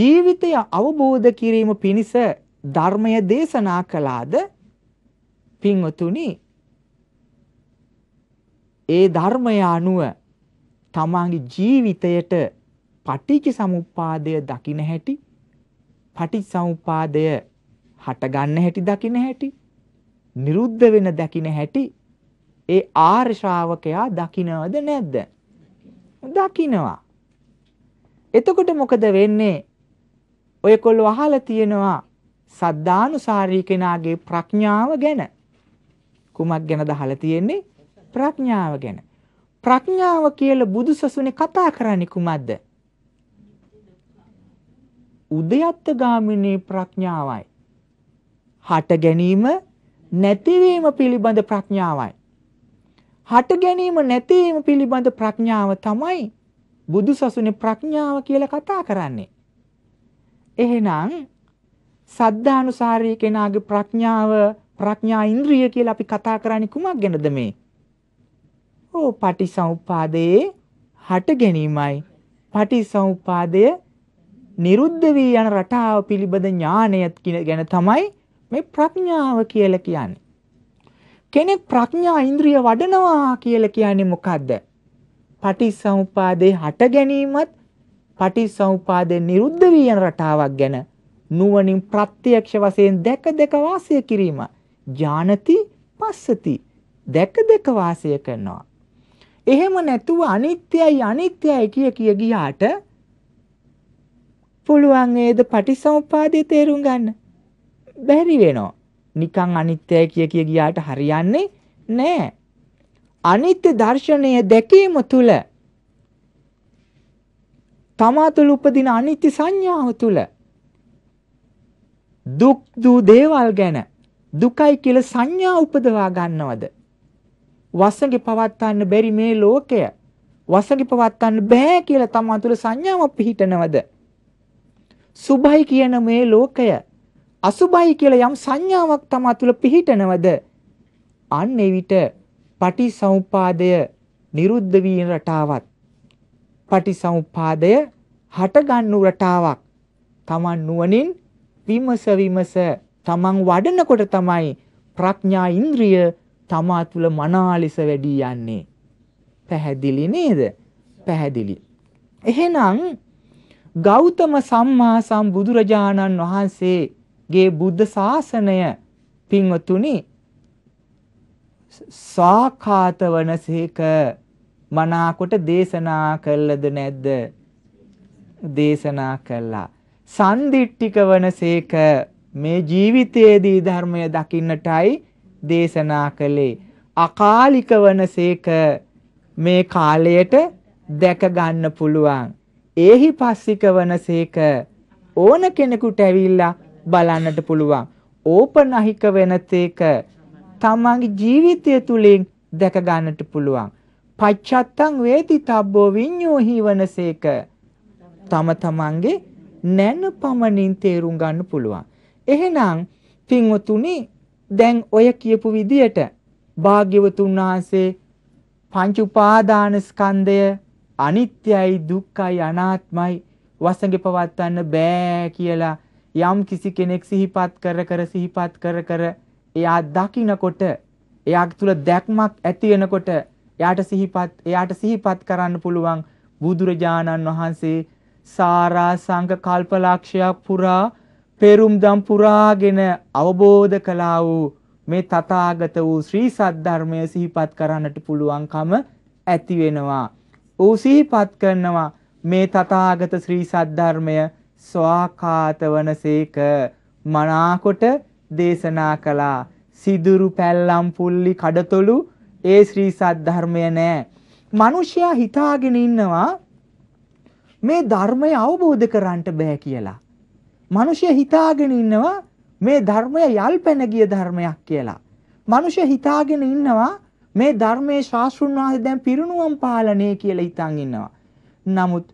ජීවිතය අවබෝධ කිරීම පිණිස ධර්මය දේශනා කළාද පින්වතුනි ඒ ධර්මය අනුව තමාගේ ජීවිතයට පටිච්ච සමුප්පාදය දකින හැටි පටිච්ච සමුප්පාදය හට ගන්න හැටි දකින්න හැටි නිරුද්ධ වෙන දකින්න හැටි ඒ ආර්ය ශ්‍රාවකයා දකින්නවද නැද්ද දකින්නවා එතකොට මොකද වෙන්නේ ඔයකොල්ලෝ අහලා තියෙනවා සද්ධානුසාරී කෙනාගේ ප්‍රඥාව ගැන කුමක් ගැනද අහලා තියෙන්නේ ප්‍රඥාව ගැන ප්‍රඥාව කියලා බුදුසසුනේ කතා කරන්නේ කුමක්ද උදයත්ත ගාමිනී ප්‍රඥාවයි හට ගැනීම නැතිවීම පිළිබඳ ප්‍රඥාවයි. හට ගැනීම නැතිවීම පිළිබඳ ප්‍රඥාව තමයි බුදු සසුනේ ප්‍රඥාව කියලා කතා කරන්නේ. එහෙනම් සද්ධානුසාරී කෙනාගේ ප්‍රඥාව ප්‍රඥා ඉන්ද්‍රිය කියලා අපි කතා කරන්නේ කුමක් ගැනද මේ? ඕ පටිසමුපාදයේ හට ගැනීමයි. පටිසමුපාදය නිරුද්ධ වී යන රටාව පිළිබඳ ඥානයත් ගැන තමයි මේ ප්‍රඥාව කියලා කියන්නේ. කෙනෙක් ප්‍රඥා ඉන්ද්‍රිය වඩනවා කියලා කියන්නේ මොකද්ද? පටිසමුපාදේ හට ගැනීමත් පටිසමුපාදේ නිරුද්ධ වී යන රටාවක් ගැන නුවණින් ප්‍රත්‍යක්ෂ වශයෙන් දැක දැක වාසය කිරීම. ඥානති පස්සති. දැක දැක වාසය කරනවා. එහෙම නැතුව අනිත්‍යයි අනිත්‍යයි කිය කිය ගියාට පුළුවන් ඒද පටිසමුපාදේ තේරුම් ගන්න. බැරි වෙනවා. නිකං අනිත්‍යයි කිය කිය ගියාට හරියන්නේ නැහැ. අනිත්‍ය දර්ශනය දැකීම තුල තමා තුළ උපදින අනිත්‍ය සංඥාව තුල දුක් දූ දේවල් ගැන දුකයි කියලා සංඥා උපදවා ගන්නවද? වසඟේ පවත්වන්න බැරි මේ ලෝකය වසඟේ පවත්වන්න බෑ කියලා තමා තුළ සංඥාවක් පිහිටනවද? සුභයි කියන මේ ලෝකය අසුබයි කියලා යම් සංඥාවක් තමා තුළ පිහිටනවද අන්න එවිට පටිසමුපාදය නිරුද්ධ වී රටාවක් පටිසමුපාදය හටගන්නු රටාවක් තමන් නුවණින් විමස විමස තමන් වඩනකොට තමයි ප්‍රඥා ඉන්ද්‍රිය තමා තුළ මනාලිස වැඩි යන්නේ පැහැදිලි නේද පැහැදිලි එහෙනම් ගෞතම සම්මා සම්බුදුරජාණන් වහන්සේ ගේ බුද්ධ ශාසනය පින්වතුනි සාකාත වනසේක මනාකොට දේශනා කළද නැද්ද දේශනා කළා සන්දිට්ඨික වනසේක මේ ජීවිතයේදී ධර්මය දකින්නටයි දේශනා කළේ අකාලික වනසේක මේ කාලයට දැක ගන්න පුළුවන් ඒහි පස්සික වනසේක ඕන කෙනෙකුට ඇවිල්ලා බලන්නට පුළුවන්. ඕපනහික වෙන තේක තමන්ගේ ජීවිතය තුලින් දැක ගන්නට පුළුවන්. පච්චත්තං වේති තබ්බෝ විඤ්ඤෝ හිවනසේක තම තමන්ගේ නැන පමණින් තේරුම් ගන්න පුළුවන්. එහෙනම් පින්වතුනි දැන් ඔය කියපු විදියට භාග්‍යවතුන් වහන්සේ පංච උපාදාන ස්කන්ධය අනිත්‍යයි දුක්ඛයි අනාත්මයි වසඟේ පවත්වන්න බෑ කියලා යම් කිසි කෙනෙක් සිහිපත් කර කර සිහිපත් කර කර එයා දකිනකොට එයා තුළ දැක්මක් ඇති වෙනකොට එයාට සිහිපත් එයාට සිහිපත් කරන්න පුළුවන් බුදුරජාණන් වහන්සේ සාරා සංඝ කල්පලක්ෂයක් පුරා පෙරුම්දම් පුරාගෙන අවබෝධ කළා වූ මේ තථාගත වූ ශ්‍රී සද්ධර්මය සිහිපත් කරන්නට පුළුවන්කම ඇති වෙනවා. ඌ සිහිපත් කරනවා මේ තථාගත ශ්‍රී සද්ධර්මය ස්වාකාත වනසේක මනාකොට දේශනා කළා. සිදුරු පැල්ලම් පුල්ලි කඩතොළු ඒ ශ්‍රී සද්ධර්මය නෑ. මිනිසයා හිතාගෙන ඉන්නවා මේ ධර්මය අවබෝධ කරන්නට බෑ කියලා. මිනිසයා හිතාගෙන ඉන්නවා මේ ධර්මය යල්පැන ගිය ධර්මයක් කියලා. මිනිසයා හිතාගෙන ඉන්නවා මේ ධර්මයේ ශාස්ත්‍රුන් වහන්සේ දැන් පිරිණුවම් පාලනය කියලා හිතන් ඉන්නවා. නමුත්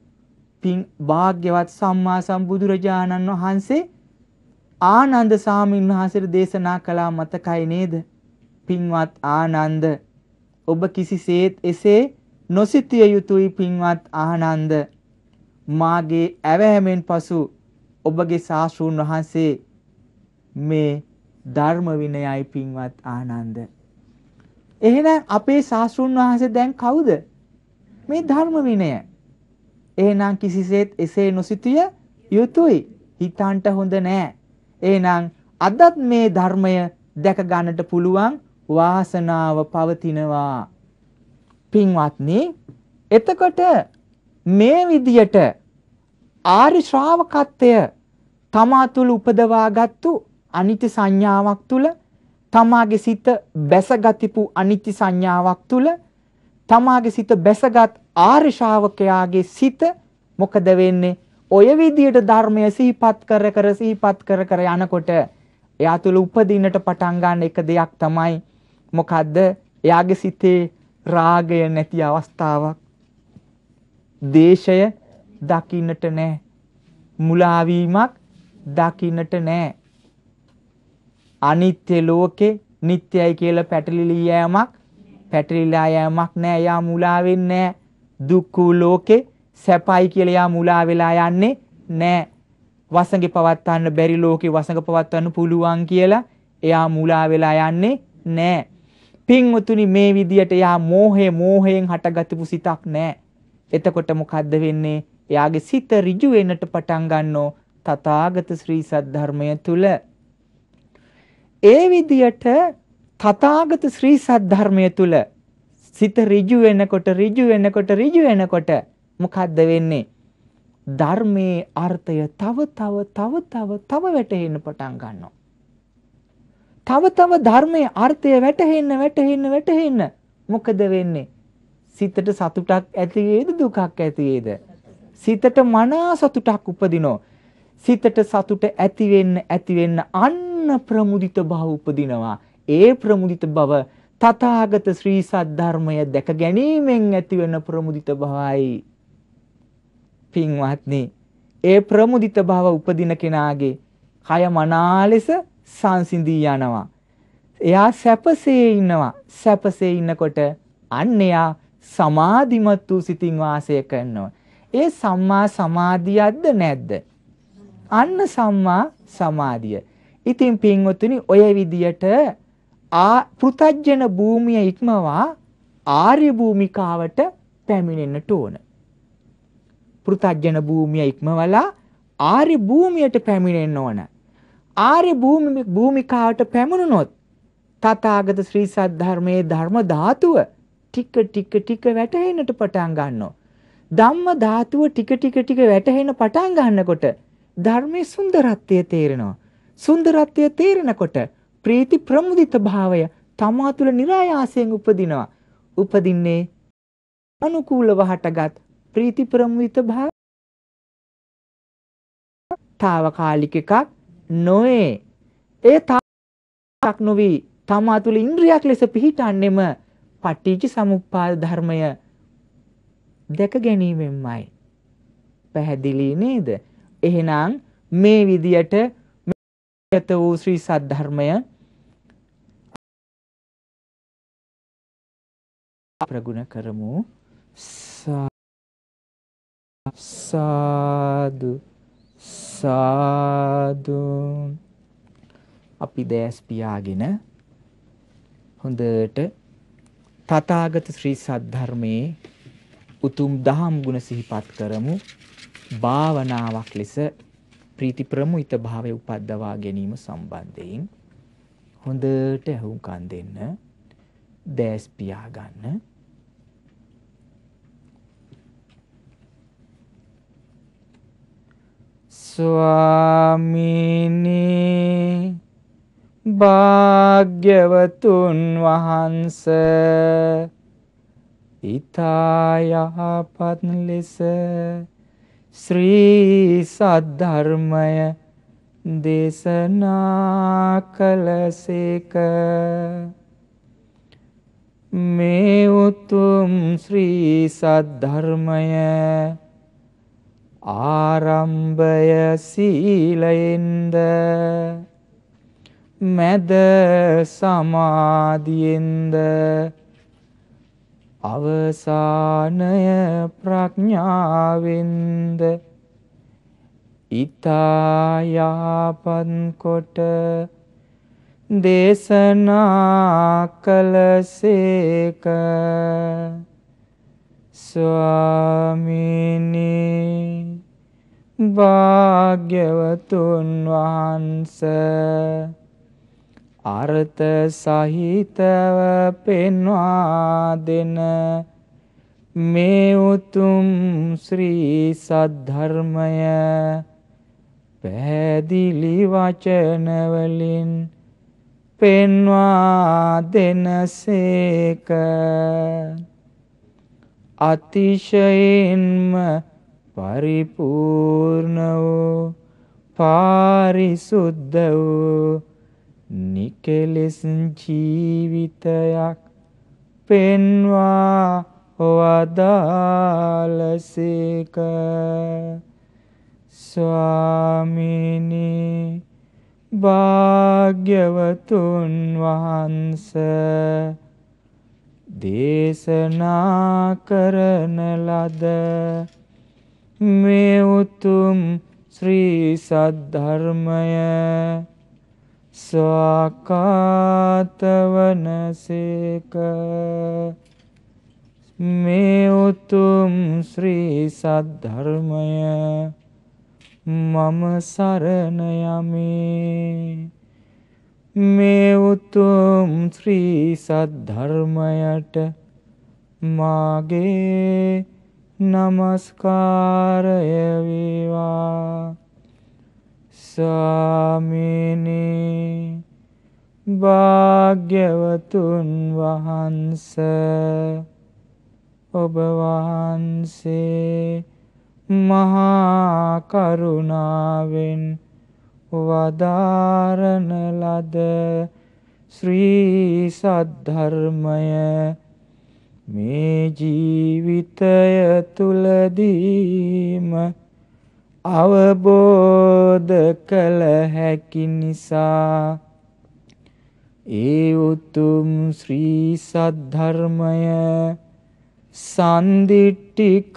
පින් භාග්‍යවත් සම්මා සම්බුදුරජාණන් වහන්සේ ආනන්ද සාමීන් වහන්සේට දේශනා කළා මතකයි නේද? පින්වත් ආනන්ද ඔබ කිසිසේත් එසේ නොසිතිය යුතුයි පින්වත් ආනන්ද මාගේ ඇවෑමෙන් පසු ඔබගේ ශාස්ත්‍රූන් වහන්සේ මේ ධර්ම විනයයි පින්වත් ආනන්ද එහෙනම් අපේ ශාස්ත්‍රූන් වහන්සේ දැන් කවුද මේ ධර්ම විනය එහෙනම් කිසිසේත් එසේ නොසිතිය යුතුයි. හිතන්ට හොඳ නෑ. එහෙනම් අදත් මේ ධර්මය දැක ගන්නට පුළුවන් වාසනාව පවතිනවා. පින්වත්නි, එතකොට මේ විදියට ආරි ශ්‍රාවකත්වය තමා තුළ උපදවාගත්තු අනිත්‍ය සංඥාවක් තුළ තමාගේ සිත බැසගතිපු අනිත්‍ය සංඥාවක් තුළ තමාගේ සිත බැසගත් ආර්ය ශාවකයාගේ සිත මොකද වෙන්නේ? ඔය විදියට ධර්මය සිහිපත් කර කර සිහිපත් කර කර යනකොට එයා තුළ උපදින්නට පටන් ගන්න එක දෙයක් තමයි මොකද්ද? එයාගේ සිතේ රාගය නැති අවස්ථාවක්. දේශය දකින්නට නැහැ. මුලාවීමක් දකින්නට නැහැ. අනිත්‍ය ලෝකේ නිට්ටයයි කියලා පැටලිලි යෑමක් පැටලිලා යෑමක් නෑ යා මුලා වෙන්නේ නෑ. දුක් ලෝකේ සැපයි කියලා යා මුලා වෙලා යන්නේ නෑ. වසඟේ පවත්වන්න බැරි ලෝකේ වසඟ පවත්වන්න පුළුවන් කියලා එයා මුලා වෙලා යන්නේ නෑ. පින්වතුනි මේ විදියට එයා මෝහය මෝහයෙන් හටගත්තු සිතක් නෑ. එතකොට මොකද්ද වෙන්නේ? එයාගේ සිත ඍජු වෙන්නට පටන් ගන්නෝ තථාගත ශ්‍රී සද්ධර්මය තුල. ඒ විදියට තථාගත ශ්‍රී සද්ධර්මය තුල සිත ඍජු වෙනකොට ඍජු වෙනකොට ඍජු වෙනකොට මොකද්ද වෙන්නේ? ධර්මයේ අර්ථය තව තව තව තව තව වැටහෙන්න පටන් ගන්නවා. තව තව ධර්මයේ අර්ථය වැටහෙන්න වැටහෙන්න වැටහෙන්න මොකද වෙන්නේ? සිතට සතුටක් ඇති වේද දුකක් ඇති වේද? සිතට මනා සතුටක් උපදිනවා. සිතට සතුට ඇති වෙන්න ඇති වෙන්න අන්න ප්‍රමුදිත භව උපදිනවා. ඒ ප්‍රමුදිත බව තථාගත ශ්‍රී සද්ධර්මය දැක ගැනීමෙන් ඇතිවන ප්‍රමුදිත බවයි. පින්වත්නි, ඒ ප්‍රමුදිත බව උපදින කෙනාගේ කය මනා ලෙස සංසිඳී යනවා. එයා සැපසේ ඉන්නවා. සැපසේ ඉන්නකොට අන්න එයා සමාධිමත් වූ සිතින් වාසය කරනවා. ඒ සම්මා සමාධියක්ද නැද්ද? අන්න සම්මා සමාධිය. ඉතින් පින්වත්නි ඔය විදියට ආ පෘතජන භූමිය ඉක්මවා ආර්ය භූමිකාවට පැමිණෙන්නට ඕන. පෘතජන භූමිය ඉක්මවලා ආර්ය භූමියට පැමිණෙන්න ඕන. ආර්ය භූමි භූමිකාවට පැමිණුණොත් තථාගත ශ්‍රී සද්ධර්මයේ ධර්ම ධාතුව ටික ටික ටික වැටහෙන්නට පටන් ගන්නවා. ධම්ම ධාතුව ටික ටික ටික වැටහෙන පටන් ගන්නකොට ධර්මයේ සුන්දරත්වය තේරෙනවා. සුන්දරත්වය තේරෙනකොට ප්‍රීති ප්‍රමුදිත භාවය තමා තුළ નિરાයාසයෙන් උපදිනවා. උපදින්නේ අනුකූලව හටගත් ප්‍රීති ප්‍රමුදිත භාව. తాවකාලික එකක් නොවේ. ඒ තාක් නොවි තමා තුළ ඉන්ද්‍රියක් ලෙස පිහිටන්නේම පටිච්ච සමුප්පාද ධර්මය දැක ගැනීමෙන්මයි. පැහැදිලි නේද? එහෙනම් මේ විදියට යත වූ ශ්‍රී සද්ධර්මය ප්‍රගුණ කරමු සාදු සාදු අපි දැස් පියාගෙන හොඳට තථාගත ශ්‍රී සද්ධර්මයේ උතුම් දහම් ගුණ සිහිපත් කරමු භාවනාවක් ලෙස ප්‍රීති ප්‍රමුිත භාවය උපද්දවා ගැනීම සම්බන්ධයෙන් හොඳට ඇහුම්කන් දෙන්න දෑස් පියා ගන්න. ස්වාමීනි භාග්‍යවතුන් වහන්ස ඊතා යහපත් ලෙස ශ්‍රී සද්ධර්මය දේශනා කළසේක මේ උතුම් ශ්‍රී සද්ධර්මය ආරම්භය සීලයෙන්ද මැද සමාධියෙන්ද අවසානය ප්‍රඥාවෙන්ද ඊතා යහපත් කොට දේශනා කළසේක ස්වාමිනී භාග්‍යවතුන් වහන්ස අර්ථ සහිතව පෙන්වා දෙන මේ උතුම් ශ්‍රී සද්ධර්මය පැහැදිලි වචන වලින් පෙන්වා දෙනසේක අතිශයෙන්ම පරිපූර්ණ වූ පාරිසුද්ධ වූ නිකෙලෙස් ජීවිතයක් පෙන්වා වදාලසේක ස්වාමිනී භාග්‍යවතුන් වහන්ස දේශනා කරන ලද මේ උතුම් ශ්‍රී සද්ධර්මය ස්වාකාතවනසේක මේ උතුම් ශ්‍රී සද්ධර්මය මම සරණ යමේ මේ උතුම් ශ්‍රී සද්ධර්මයට මාගේ নমස්කාරය වේවා ස්වාමීනි භාග්‍යවතුන් වහන්ස ඔබ වහන්සේ මහා කරුණාවෙන් වදාරන ලද ශ්‍රී සද්ධර්මය මේ ජීවිතය තුලදීම අවබෝධ කළ හැකි නිසා ඒ උතුම් ශ්‍රී සද්ධර්මය සන්දිට්ටික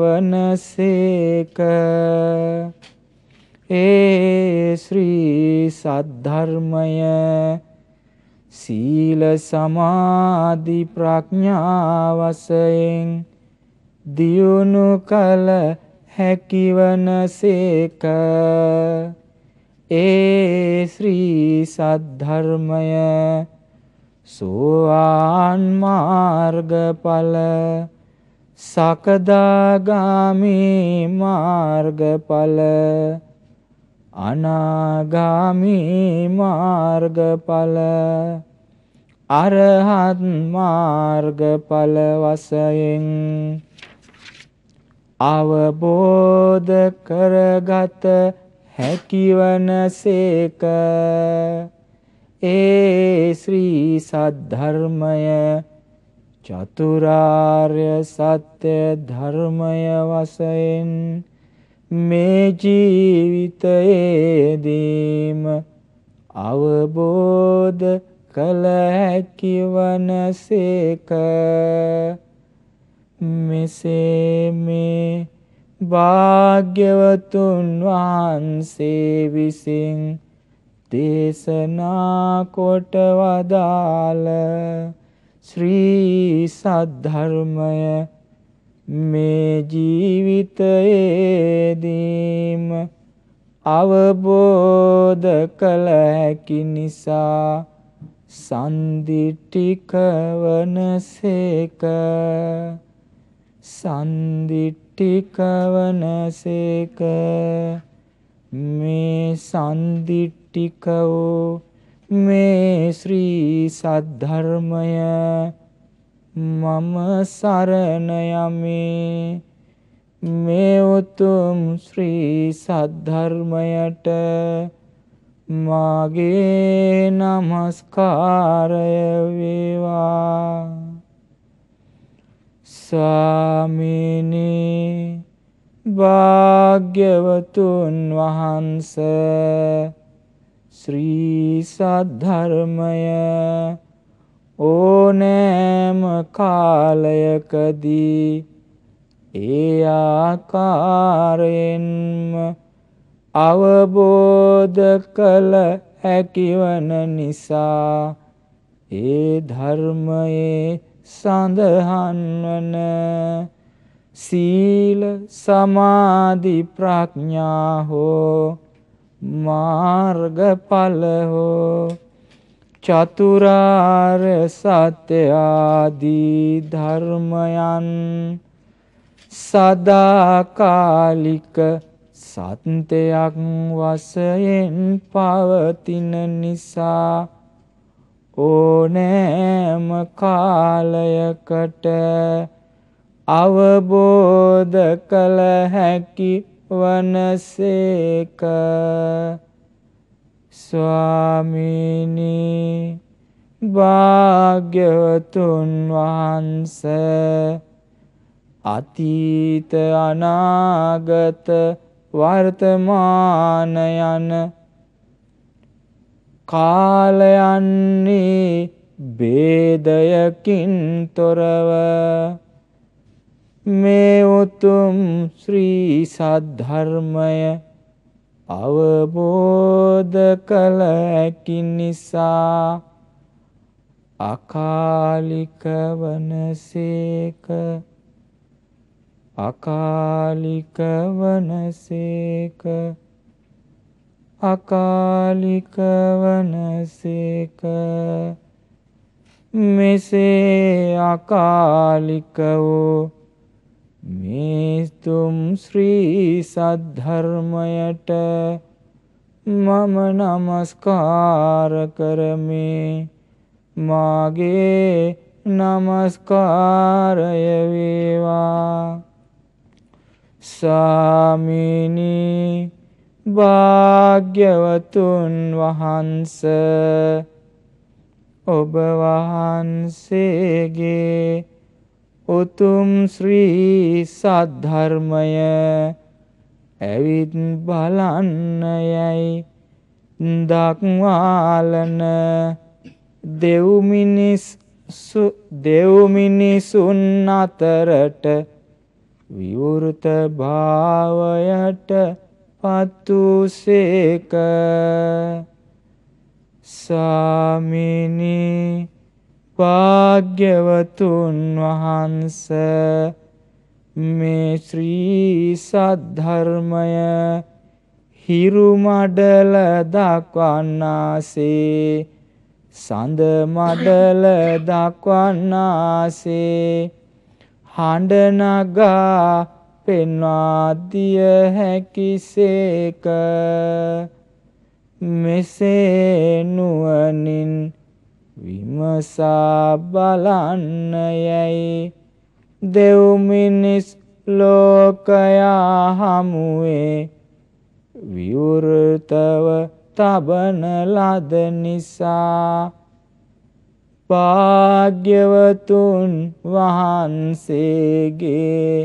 වනසේක ඒ ශ්‍රී සද්ධර්මය සීල සමාධි ප්‍රඥා වශයෙන් දියුණු කල හැකිවනසේක ඒ ශ්‍රී සද්ධර්මය සෝවාන් මාර්ගඵල සකදාගාමී මාර්ගඵල අනාගාමී මාර්ගඵල අරහත් මාර්ගඵල වශයෙන් අවබෝධ කරගත හැකිවනසේක ඒ ශ්‍රී සද්ධර්මය චතුරාර්ය සත්‍ය ධර්මය වශයෙන් මේ ජීවිතයේදීම අවබෝධ කළ හැකි වනසේක මෙසේ මේ භාග්‍යවතුන් වහන්සේ විසින් දේශනා කොට වදාළ ශ්‍රී සද්ධර්මය මේ ජීවිතයේදීම අවබෝධ කළ හැකි නිසා සන්දිිට්ටික වනසේක සන්දිිට්ටික වනසේක මේ සන්දිිට්ටික පෞෂ්ටිකවෝ මේ ශ්‍රී සද්ධර්මය මම සරණ යමේ මේ උතුම් ශ්‍රී සද්ධර්මයට මාගේ নমස්කාරය වේවා ස්වාමිනේ භාග්‍යවතුන් වහන්සේ ශ්‍රී සද්ධර්මය ඕනෑම කාලයකදී ඒ ආකාරයෙන්ම අවබෝධ කළ හැකිවන නිසා ඒ ධර්මයේ සඳහන් වන සීල සමාධි ප්‍රඥා හෝ මාර්ගඵල හෝ චතුරාර්ය සත්‍ය ආදී ධර්මයන් සදාකාලික සත්‍යයක් වශයෙන් පවතින නිසා ඕනෑම කාලයකට අවබෝධ කළ හැකි වනසේක ස්වාමිනී භාග්‍යවතුන් වහන්ස අතීත අනාගත වර්තමාන යන කාලයන්නේ බේදයකින් තොරව මේ උතුම් ශ්‍රී සද්ධර්මය අවබෝධ කළ හැකි නිසා අකාලික වනසේක අකාලික වනසේක අකාලික වනසේක මෙසේ අකාලික වූ මේස්තුම් ශ්‍රී සද්ධර්මයට මම නමස්කාර කරමි මාගේ නමස්කාරය වේවා සාමිනී භාග්‍යවතුන් වහන්ස ඔබ වහන්සේගේ උතුම් ශ්‍රී සද්ධර්මය ඇවිත් බලන්න යයි දක්වාලන දෙව්මිනිස් දෙව්මිනිසුන් අතරට විවෘත භාවයට පත්තුසේක සාමිනී භාග්‍යවතුන් වහන්ස මේ ශ්‍රී සද්ධර්මය හිරුමඩල දක්වන්නාසේ සඳ මඩල දක්වන්නාසේ හඬනගා පෙන්වා දිය හැකිසේක මෙසේ නුවනින් විමසා බලන්න යැයි දෙව් මිනිස් ලෝකයා හමුවේ විවෘතව තබන ලද නිසා භාග්‍යවතුන් වහන්සේගේ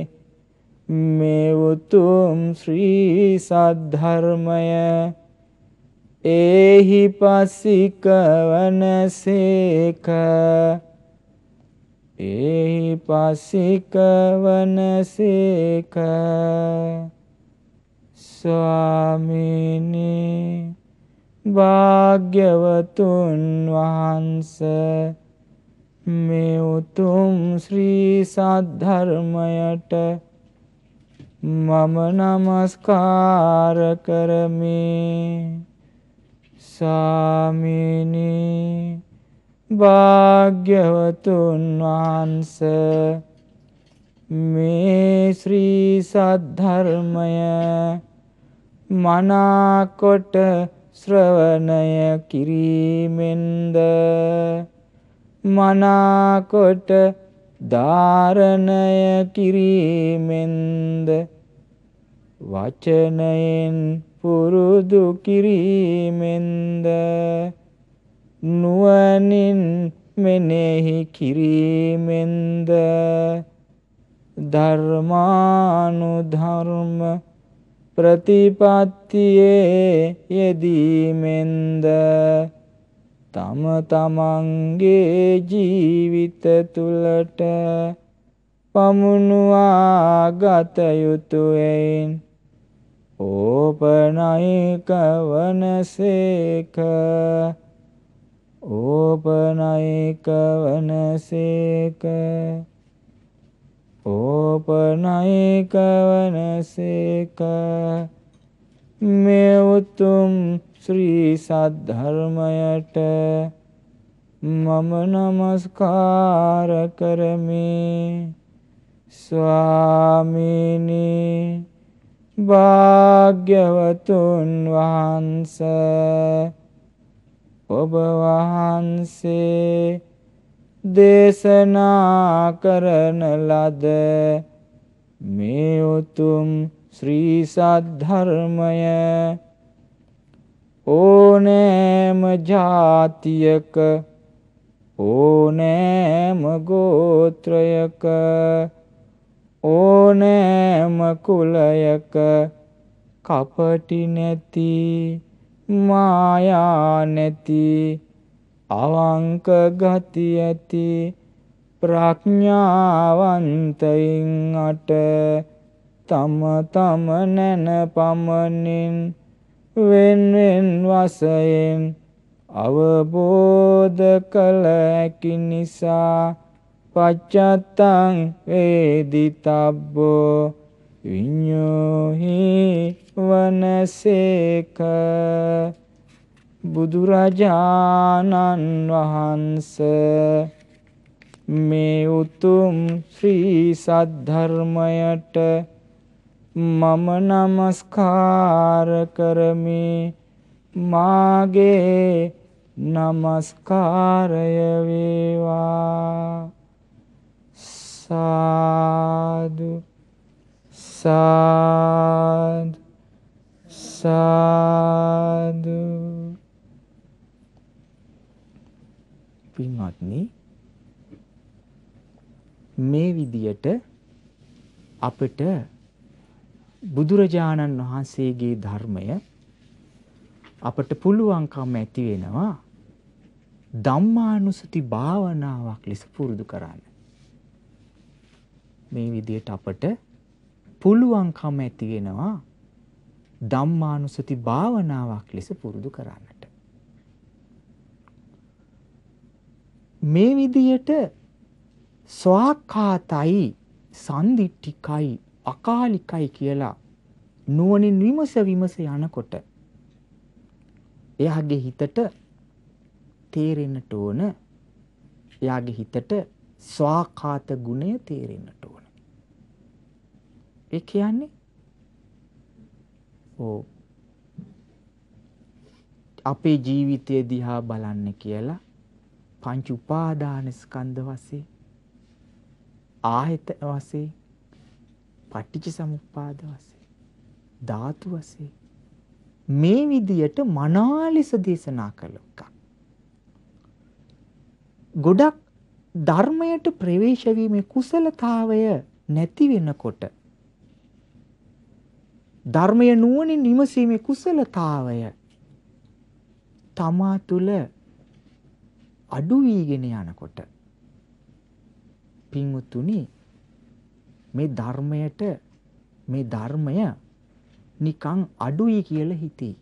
මේ උතුම් ශ්‍රී සද්ධර්මය ඒහි පස්සික වනසේක ඒහි පස්සික වනසේක ස්වාමිනී භාග්‍යවතුන් වහන්ස මේ උතුම් ශ්‍රී සද්ධර්මයට මම නමස්කාර කරමි ස්වාමීනි භාග්‍යවතුන් වහන්ස මේ ශ්‍රී සද්ධර්මය මනාකොට ශ්‍රවණය කිරීමෙන්ද මනාකොට ධාරණය කිරීමෙන්ද වචනයෙන් පුරුදු කිරීමෙන්ද නුවණින් මෙනෙහි කිරීමෙන්ද ධර්මානුධර්ම ප්‍රතිපත්තියේ යෙදීමෙන්ද තම තමන්ගේ ජීවිත තුළට පමුණුවා ගත යුතුයයින් ඕපනයික වනසේක ඕපනයික වනසේක ඕපනයික වනසේක මේ උතුම් ශ්‍රී සද්ධර්මයට මම নমස්කාර කරමි ස්වාමීනි භාග්‍යවතුන් වහන්ස ඔබ වහන්සේ දේශනා කරන ලද මේ උතුම් ශ්‍රී සද්ධර්මය ඕනෑම ජාතියක ඕනෑම ගෝත්‍රයක ඕනෑම කුලයක කපටි නැති මායා නැති අවංක ගති ඇති ප්‍රඥාවන්තයින් අට තම තම නැන පමණින් වෙන්වෙන් වසයෙන් අවබෝධ කළ හැකි නිසා පච්චත්තං වේදිතබ්බෝ විඤ්ඤෝහි වනසේක බුදුරජාණන් වහන්ස මේ උතුම් ශ්‍රී සද්ධර්මයට මම নমස්කාර කරමි මාගේ নমස්කාරය වේවා සාදු සාදු සාදු පින්වත්නි මේ විදියට අපිට බුදුරජාණන් වහන්සේගේ ධර්මය අපට පුළුවන්කම ඇති වෙනවා ධම්මානුසති භාවනාවක් ලෙස පුරුදු කරන්න. මේ විදියට අපට පුළුවන්කම ඇති වෙනවා ධම්මානුසති භාවනාවක් ලෙස පුරුදු කරන්නට. මේ විදියට ස්වාක්කාතයි සන්දිට්ටිකයි අකාලිකයි කියලා නුවණින් විමස විමස යනකොට එයාගේ හිතට තේරෙන්නට ඕන එයාගේ හිතට ස්වාකාත ගුණය තේරෙන්නට ඒ කියන්නේ ඕ අපේ ජීවිතය දිහා බලන්න කියලා පංච උපාදාන ස්කන්ධ වශයෙන් ආයත වශයෙන් පටිච්ච සමුප්පාද වශයෙන් ධාතු වශයෙන් මේ විදියට මනාලෙස දේශනා කළ එකක්. ගොඩක් ධර්මයට ප්‍රවේශ වීමේ කුසලතාවය නැති වෙනකොට ධර්මය නුවණින් විමසීමේ කුසලතාවය තමා තුළ අඩු වීගෙන යනකොට පින්වුතුනි මේ ධර්මයට මේ ධර්මය නිකං අඩුයි කියලා හිතේ.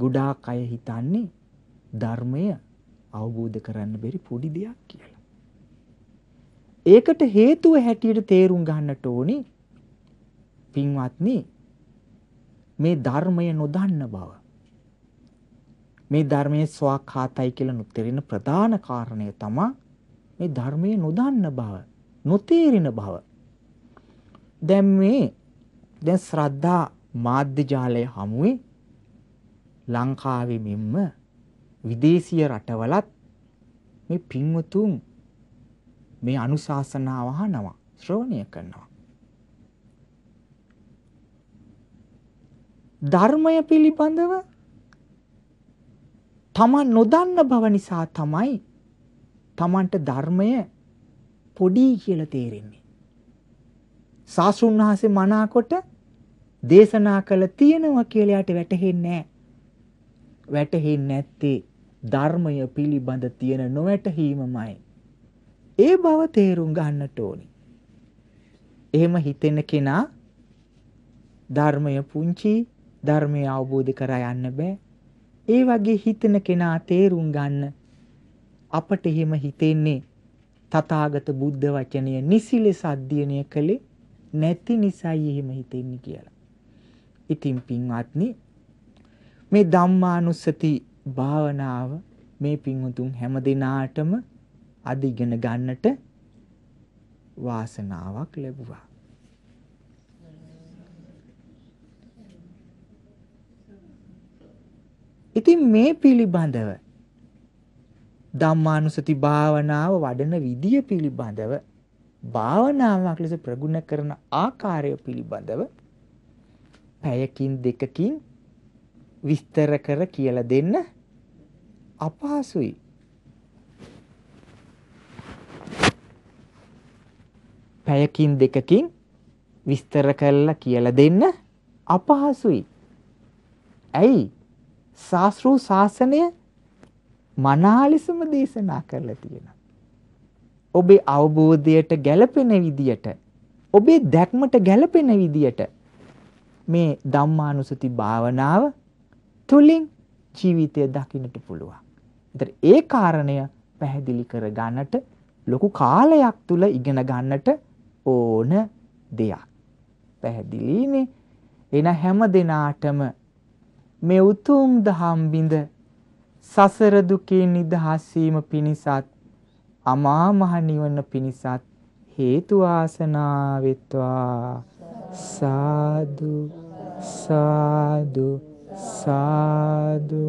ගොඩාක් අය හිතන්නේ ධර්මය අවබෝධ කරන්න බැරි පොඩි දෙයක් කියලා. ඒකට හේතුව හැටියට තේරුම් ගන්නට ඕනේ පින්වත්නි මේ ධර්මය නොදන්න බව මේ ධර්මයේ ස්වාක්ඛාතයි කියලා නොතේරෙන ප්‍රධාන කාරණය තමයි මේ ධර්මයේ නොදන්න බව නොතේරෙන බව දැන් මේ දැන් ශ්‍රද්ධා මාධ්‍ය ජාලය හමුවේ ලංකාවේ මෙන්ම විදේශීය රටවලත් මේ පින්වතුන් මේ අනුශාසනාව අහනවා ශ්‍රවණය කරනවා ධර්මය පිළිබඳව තමන් නොදන්න බව නිසා තමයි තමන්ට ධර්මය පොඩි කියලා තේරෙන්නේ. සාසුන් වහන්සේ මනාකොට දේශනා කළ තියෙනවා කියලා යට වැටහෙන්නේ නැහැ. වැටහෙන්නේ නැත්තේ ධර්මය පිළිබඳ තියෙන නොවැටහීමමයි. ඒ බව තේරුම් ගන්නට ඕනි. එහෙම හිතෙන කෙනා ධර්මය පුංචි ධර්මය අවබෝධ කරා යන්න බෑ. ඒ වගේ හිතන කෙනා තේරුම් ගන්න අපට එහෙම හිතෙන්නේ තථාගත බුද්ධ වචනය නිසි ලෙස අධ්‍යයනය කළේ නැති නිසායි එහෙම හිතෙන්නේ කියලා. ඉතින් පින්වත්නි මේ ධම්මානුස්සති භාවනාව මේ පින්වතුන් හැම දිනාටම අද ඉගෙන ගන්නට වාසනාවක් ලැබුවා. ඉතින් මේ පිළිබඳව ධම්මානුසති භාවනාව වඩන විදිය පිළිබඳව භාවනාවක් ලෙස ප්‍රගුණ කරන ආකාරය පිළිබඳව පැයකින් දෙකකින් විස්තර කර කියලා දෙන්න අපහසුයි. පැයකින් දෙකකින් විස්තර කරලා කියලා දෙන්න අපහසුයි. ඇයි? ශාස්ත්‍රු ශාසනය මනාලිසම දේශනා කරලා තියෙනවා. ඔබේ අවබෝධයට ගැළපෙන විදියට, ඔබේ දැක්මට ගැළපෙන විදියට මේ ධම්මානුසති භාවනාව තුලින් ජීවිතය දකින්නට පුළුවන්. ඒතර ඒ කාරණය පැහැදිලි කර ගන්නට ලොකු කාලයක් තුල ඉගෙන ගන්නට ඕන දෙයක්. පැහැදිලිනේ. එන හැම දිනාටම මේ උතුම් දහම් බිඳ සසර දුකේ නිදහස් වීම පිණිසත් අමා මහ නිවන පිණිසත් හේතු ආසනා වෙත්වා සාදු සාදු සාදු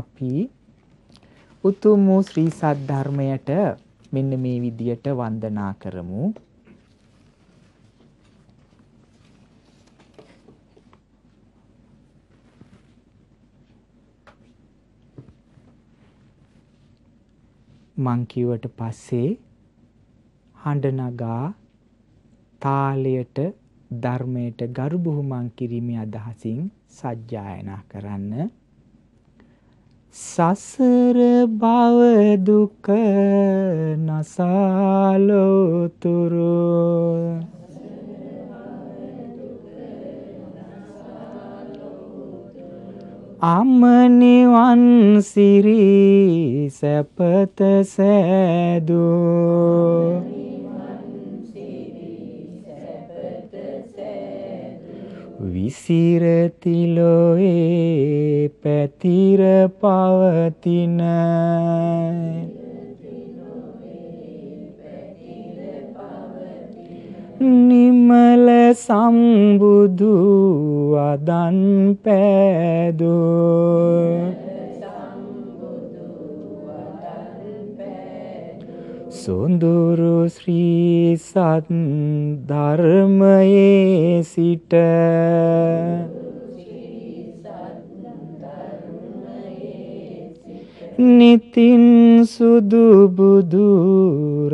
අපි උතුම් වූ ශ්‍රී සද්ධර්මයට මෙන්න මේ විදියට වන්දනා කරමු මං කිව්වට පස්සේ හඬ නගා තාලයට ධර්මයට ගරු බුහුමන් කිරීමේ අදහසින් සජ්ජායනා කරන්න සසර බව දුක නසාලෝතුරු අමනිවන් සිරි සැපත සෑදෝ විසිරතිලොයේ පැතිර පවතිනයි සම්බුදු අදන් පෑදෝ සොඳුරු ශ්‍රී සත් ධර්මයේ සිට නිතින් සුදු බුදු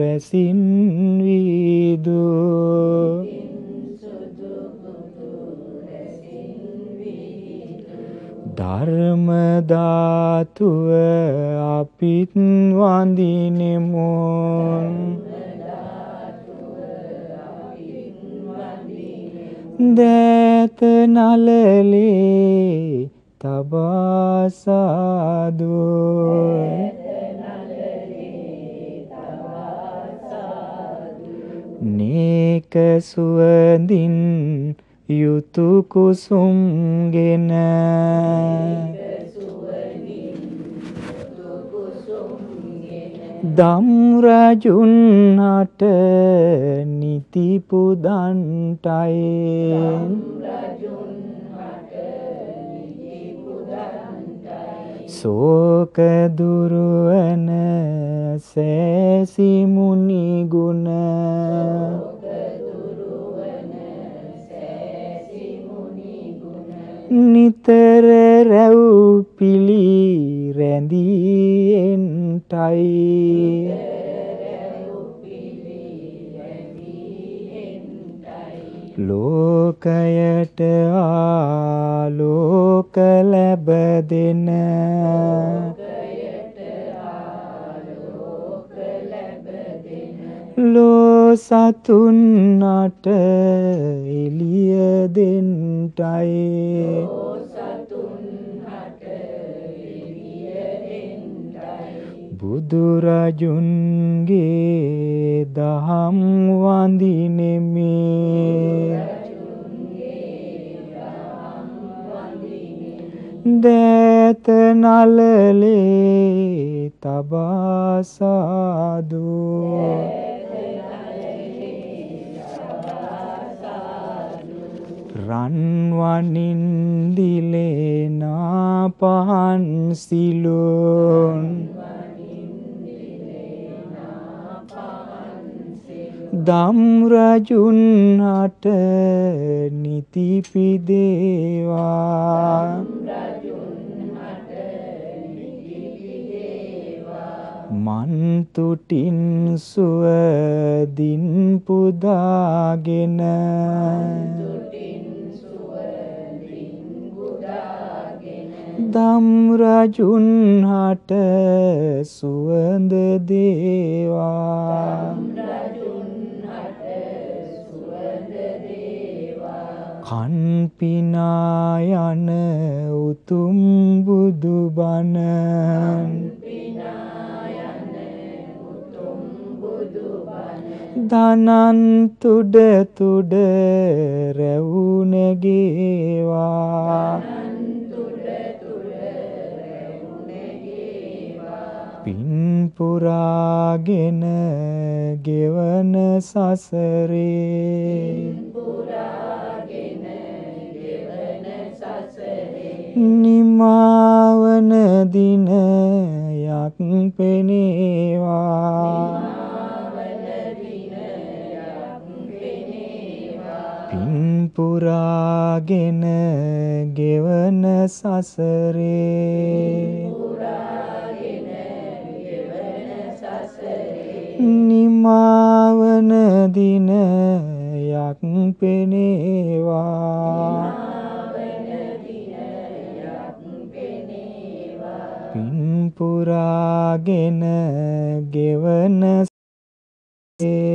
රැසින් වීදෝ ධර්ම ධාතුව අපිත් වඳිනෙමු දෑත නලලේ තබා සාදු නේක සුවඳින් යුතු කුසුම්ගෙන දම් රජුන් අට නිති පුදන්ටයි ශෝක දුරුවන සෑසි මුනි ගුණ ශෝක දුරුවන නිතර රැව් පිළි රැඳියෙන්ටයි ලෝකයට ආලෝක ලැබ දෙන ලෝකයට ලෝ සතුන්නට එළිය දෙන්ටයි බුදුරජුන්ගේ දහම් වඳිනෙමි දෑත නලලේ තබා සාදු රන්වනින් දිලේනා පහන් සිලෝන් දම් රජුන් හට නිතිපිදේවා මන්තුටින් සුවදින් පුදාගෙන මන්තුටින් දම් රජුන් හට සුවඳ දේවා කන් පිනා යන උතුම් බුදු බණ දනන් තුඩ තුඩ රැවුනගේවා පින් පුරාගෙන ගෙවන සසරේ නිමාවන දිනයක් පෙනේවා පින් පුරාගෙන ගෙවන සසරේ නිමාවන දිනයක් පෙනේවා පින් පුරාගෙන ගෙවන සේ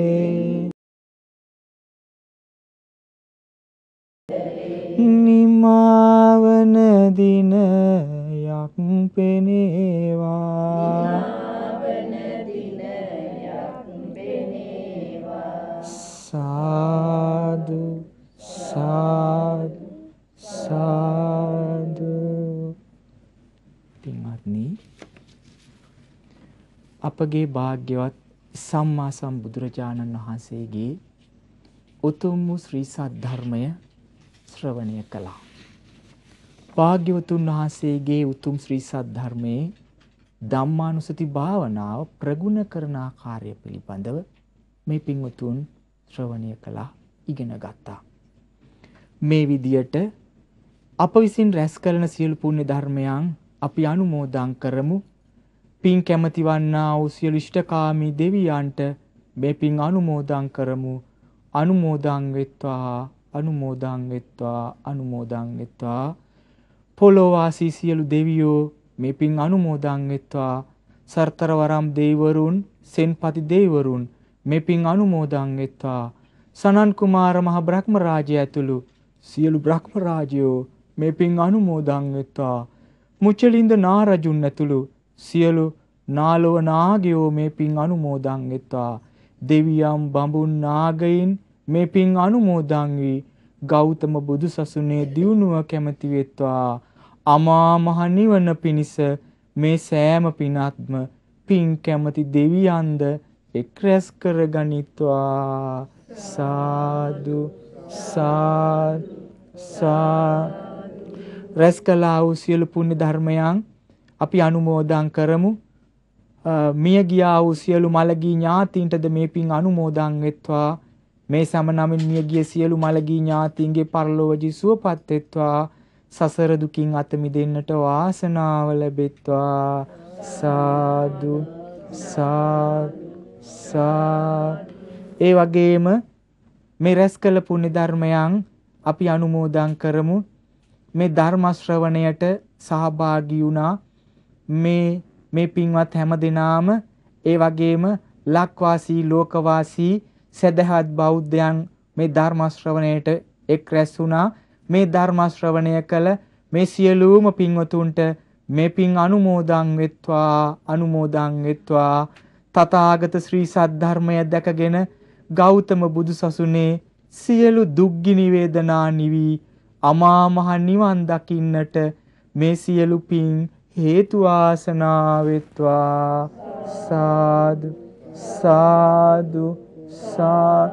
වගේ වාග්යවත් සම්මා සම්බුදුරජාණන් වහන්සේගේ උතුම් වූ ශ්‍රී සද්ධර්මය ශ්‍රවණය කළා. වාග්යවතුන් වහන්සේගේ උතුම් ශ්‍රී සද්ධර්මයේ ධම්මානුසති භාවනාව ප්‍රගුණ කරන ආකාරය පිළිබඳව මේ පින්වතුන් ශ්‍රවණය කළා ඉගෙන ගත්තා. මේ විදියට අප විසින් රැස් කරන සියලු පුණ්‍ය ධර්මයන් අපි අනුමෝදන් කරමු පින් කැමති වන්නා වූ සියලු ඉෂ්ඨකාමී දෙවියන්ට මේ පින් අනුමෝදන් කරමු අනුමෝදන් වෙත්වා අනුමෝදන් වෙත්වා අනුමෝදන් වෙත්වා පොළොවාසී සියලු දෙවියෝ මේ පින් අනුමෝදන් වෙත්වා සර්තරවරම් දෙවිවරුන් සෙන්පති දෙවිවරුන් මේ පින් අනුමෝදන් වෙත්වා සනන් කුමාර මහ බ්‍රහ්ම රාජය ඇතුළු සියලු බ්‍රහ්ම රාජයෝ මේ පින් අනුමෝදන් වෙත්වා මුචලින්ද නාරජුන් ඇතුළු සියලු නාලව නාගයෝ මේ පින් අනුමෝදන් වෙත්වා දෙවියම් බඹුන් නාගයින් මේ පින් අනුමෝදන් වී ගෞතම බුදු සසුනේ දියුණුව කැමති වෙත්වා අමා මහ නිවන පිණිස මේ සෑම පිනත්ම පින් කැමති දෙවියන්ද එක් රැස් කර ගනිත්වා සාදු සා සා රැස් කළා වූ සියලු පුණ්‍ය ධර්මයන් අපි අනුමෝදන් කරමු මිය ගියා වූ සියලු මළගී ඥාතීන්ටද මේ පින් අනුමෝදන් වෙත්වා මේ සම නමින් මිය ගිය සියලු මළගී ඥාතීන්ගේ පරලොව ජිසුවපත් වෙත්වා සසර දුකින් අත මිදෙන්නට වාසනාව ලැබෙත්වා සාදු සා ඒ වගේම මේ රැස් කළ පුණ්‍ය ධර්මයන් අපි අනුමෝදන් කරමු මේ ධර්ම ශ්‍රවණයට සහභාගී වුණා මේ මේ පින්වත් හැම දිනාම ඒ වගේම ලක්වාසී ලෝකවාසී සදහත් බෞද්ධයන් මේ ධර්ම ශ්‍රවණයට එක් රැස් වුණා මේ ධර්ම ශ්‍රවණය කළ මේ සියලුම පින්වතුන්ට මේ පින් අනුමෝදන් වෙත්වා අනුමෝදන් වෙත්වා තථාගත ශ්‍රී සද්ධර්මය දැකගෙන ගෞතම බුදුසසුනේ සියලු දුක්ගිනි වේදනා නිවි අමා මහ නිවන් දකින්නට මේ සියලු පින් හේතු ආසනා වෙත්වා සාදු සාදු සා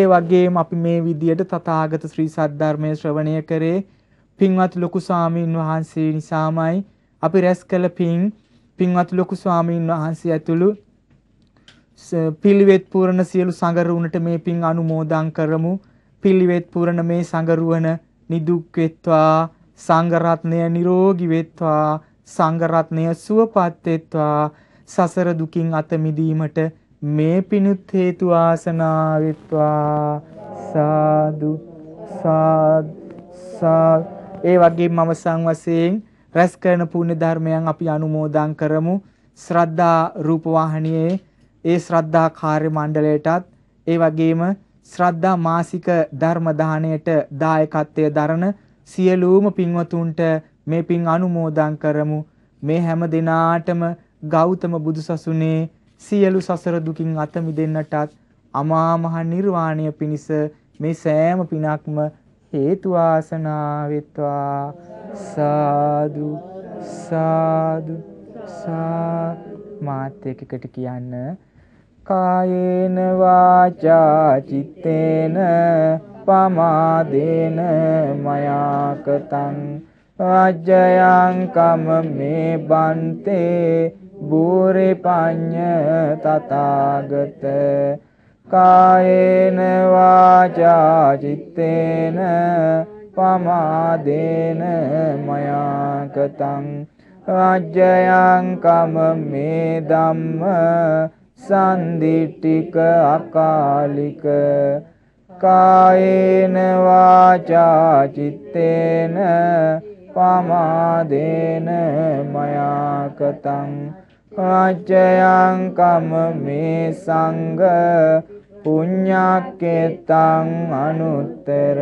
ඒ වගේම අපි මේ විදියට තථාගත ශ්‍රී සද්ධර්මයේ ශ්‍රවණය කරේ පින්වත් ලොකු ස්වාමීන් වහන්සේ නිසාමයි අපි රැස් කළ පින් පින්වත් ලොකු ස්වාමීන් වහන්සේ ඇතුළු පිළිවෙත් පුරන සියලු සංගරුණට මේ පින් අනුමෝදන් කරමු පිළිවෙත් පුරන මේ සංගරුවන නිදුක් වෙත්වා සංඝ රත්නය නිරෝගී වෙත්වා සංඝ රත්නය සුවපත්ත්වා සසර දුකින් අත මිදීමට මේ පිණුත් හේතු ආසනාවෙත්වා සාදු සා ඒ වගේ මම සංවසයෙන් රැස් කරන පුණ්‍ය ධර්මයන් අපි අනුමෝදන් කරමු ශ්‍රද්ධා රූප වාහිනියේ ඒ ශ්‍රද්ධා කාර්ය මණ්ඩලයටත් ඒ වගේම ශ්‍රද්ධා මාසික ධර්ම දාණයට දායකත්වය දරන සියලුම පින්වතුන්ට මේ පින් අනුමෝදන් කරමු මේ හැම දිනාටම ගෞතම බුදුසසුනේ සියලු සසර දුකින් අත මිදෙන්නටත් අමා මහ නිර්වාණය පිණිස මේ සෑම පිනක්ම හේතු ආසනා වෙත්වා සාදු සාදු සා මාත් එකකට කියන්න කායේන වාචා චිත්තේන පමාදේන මයාකතං වජ්ජයංකම මේ බන්තේ බූරි පඤ්ඤ තථාගත කායේන වාචා චිත්තේන පමාදේන මයාකතං රාජ්‍යයංකම මේ ධම්ම සම්දිට්ඨික අකාලික කායේන වාචා චිත්තේන පමාදේන මයාකතං ආචයං කම මේ සංඝ පුඤ්ඤක්කෙතං අනුත්තර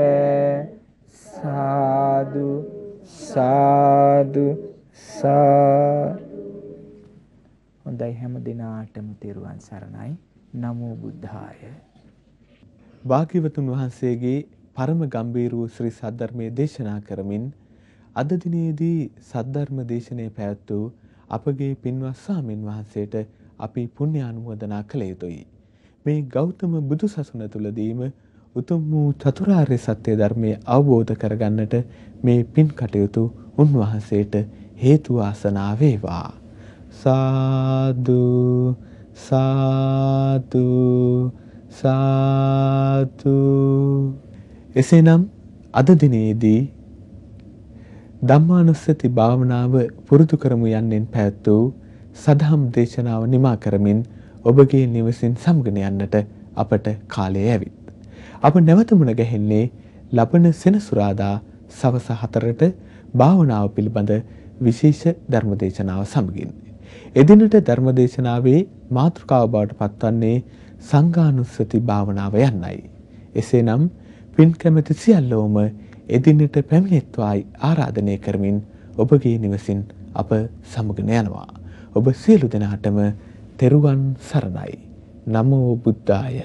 සාදු සාදු සා හොඳයි හැම දිනාටම තෙරුවන් සරණයි නමෝ බුද්ධාය භාග්‍යවතුන් වහන්සේගේ පරම ගම්බීර වූ ශ්‍රී සද්ධර්මයේ දේශනා කරමින් අද දිනේදී සද්ධර්ම දේශනය පැවැත් වූ අපගේ පින්වත් සාමින් වහන්සේට අපි පුණ්‍ය ආනුමෝදනා කළ යුතුයි. මේ ගෞතම බුදු සසුන තුලදීම උතුම් වූ චතුරාර්ය සත්‍ය ධර්මයේ අවබෝධ කරගන්නට මේ පින් කටයුතු උන්වහන්සේට හේතු ආසනා වේවා. සාදු සාදු සාදු එසේනම් අද දිනේදී ධම්මානුස්සති භාවනාව පුරුදු කරමු යන්නෙන් පැවැත් වූ සදහම් දේශනාව නිමා කරමින් ඔබගේ නිවසින් සමගෙන යන්නට අපට කාලය ඇවිත්. අප නැවත මුණ ගැහෙන්නේ ලබන සෙනසුරාදා සවස 4ට භාවනාව පිළිබඳ විශේෂ ධර්මදේශනාව සමගින්. එදිනට ධර්මදේශනාවේ මාතෘකාව බවට පත්වන්නේ සංඝානුස්සති භාවනාව යන්නයි. එසේනම් පින් කැමැති සියල්ලෝම එදිනට පැමිණෙත්වායි ආරාධනය කරමින් ඔබගේ නිවසින් අප සමගන යනවා. ඔබ සියලු දෙනාටම තෙරුවන් සරණයි. නමෝ බුද්ධාය.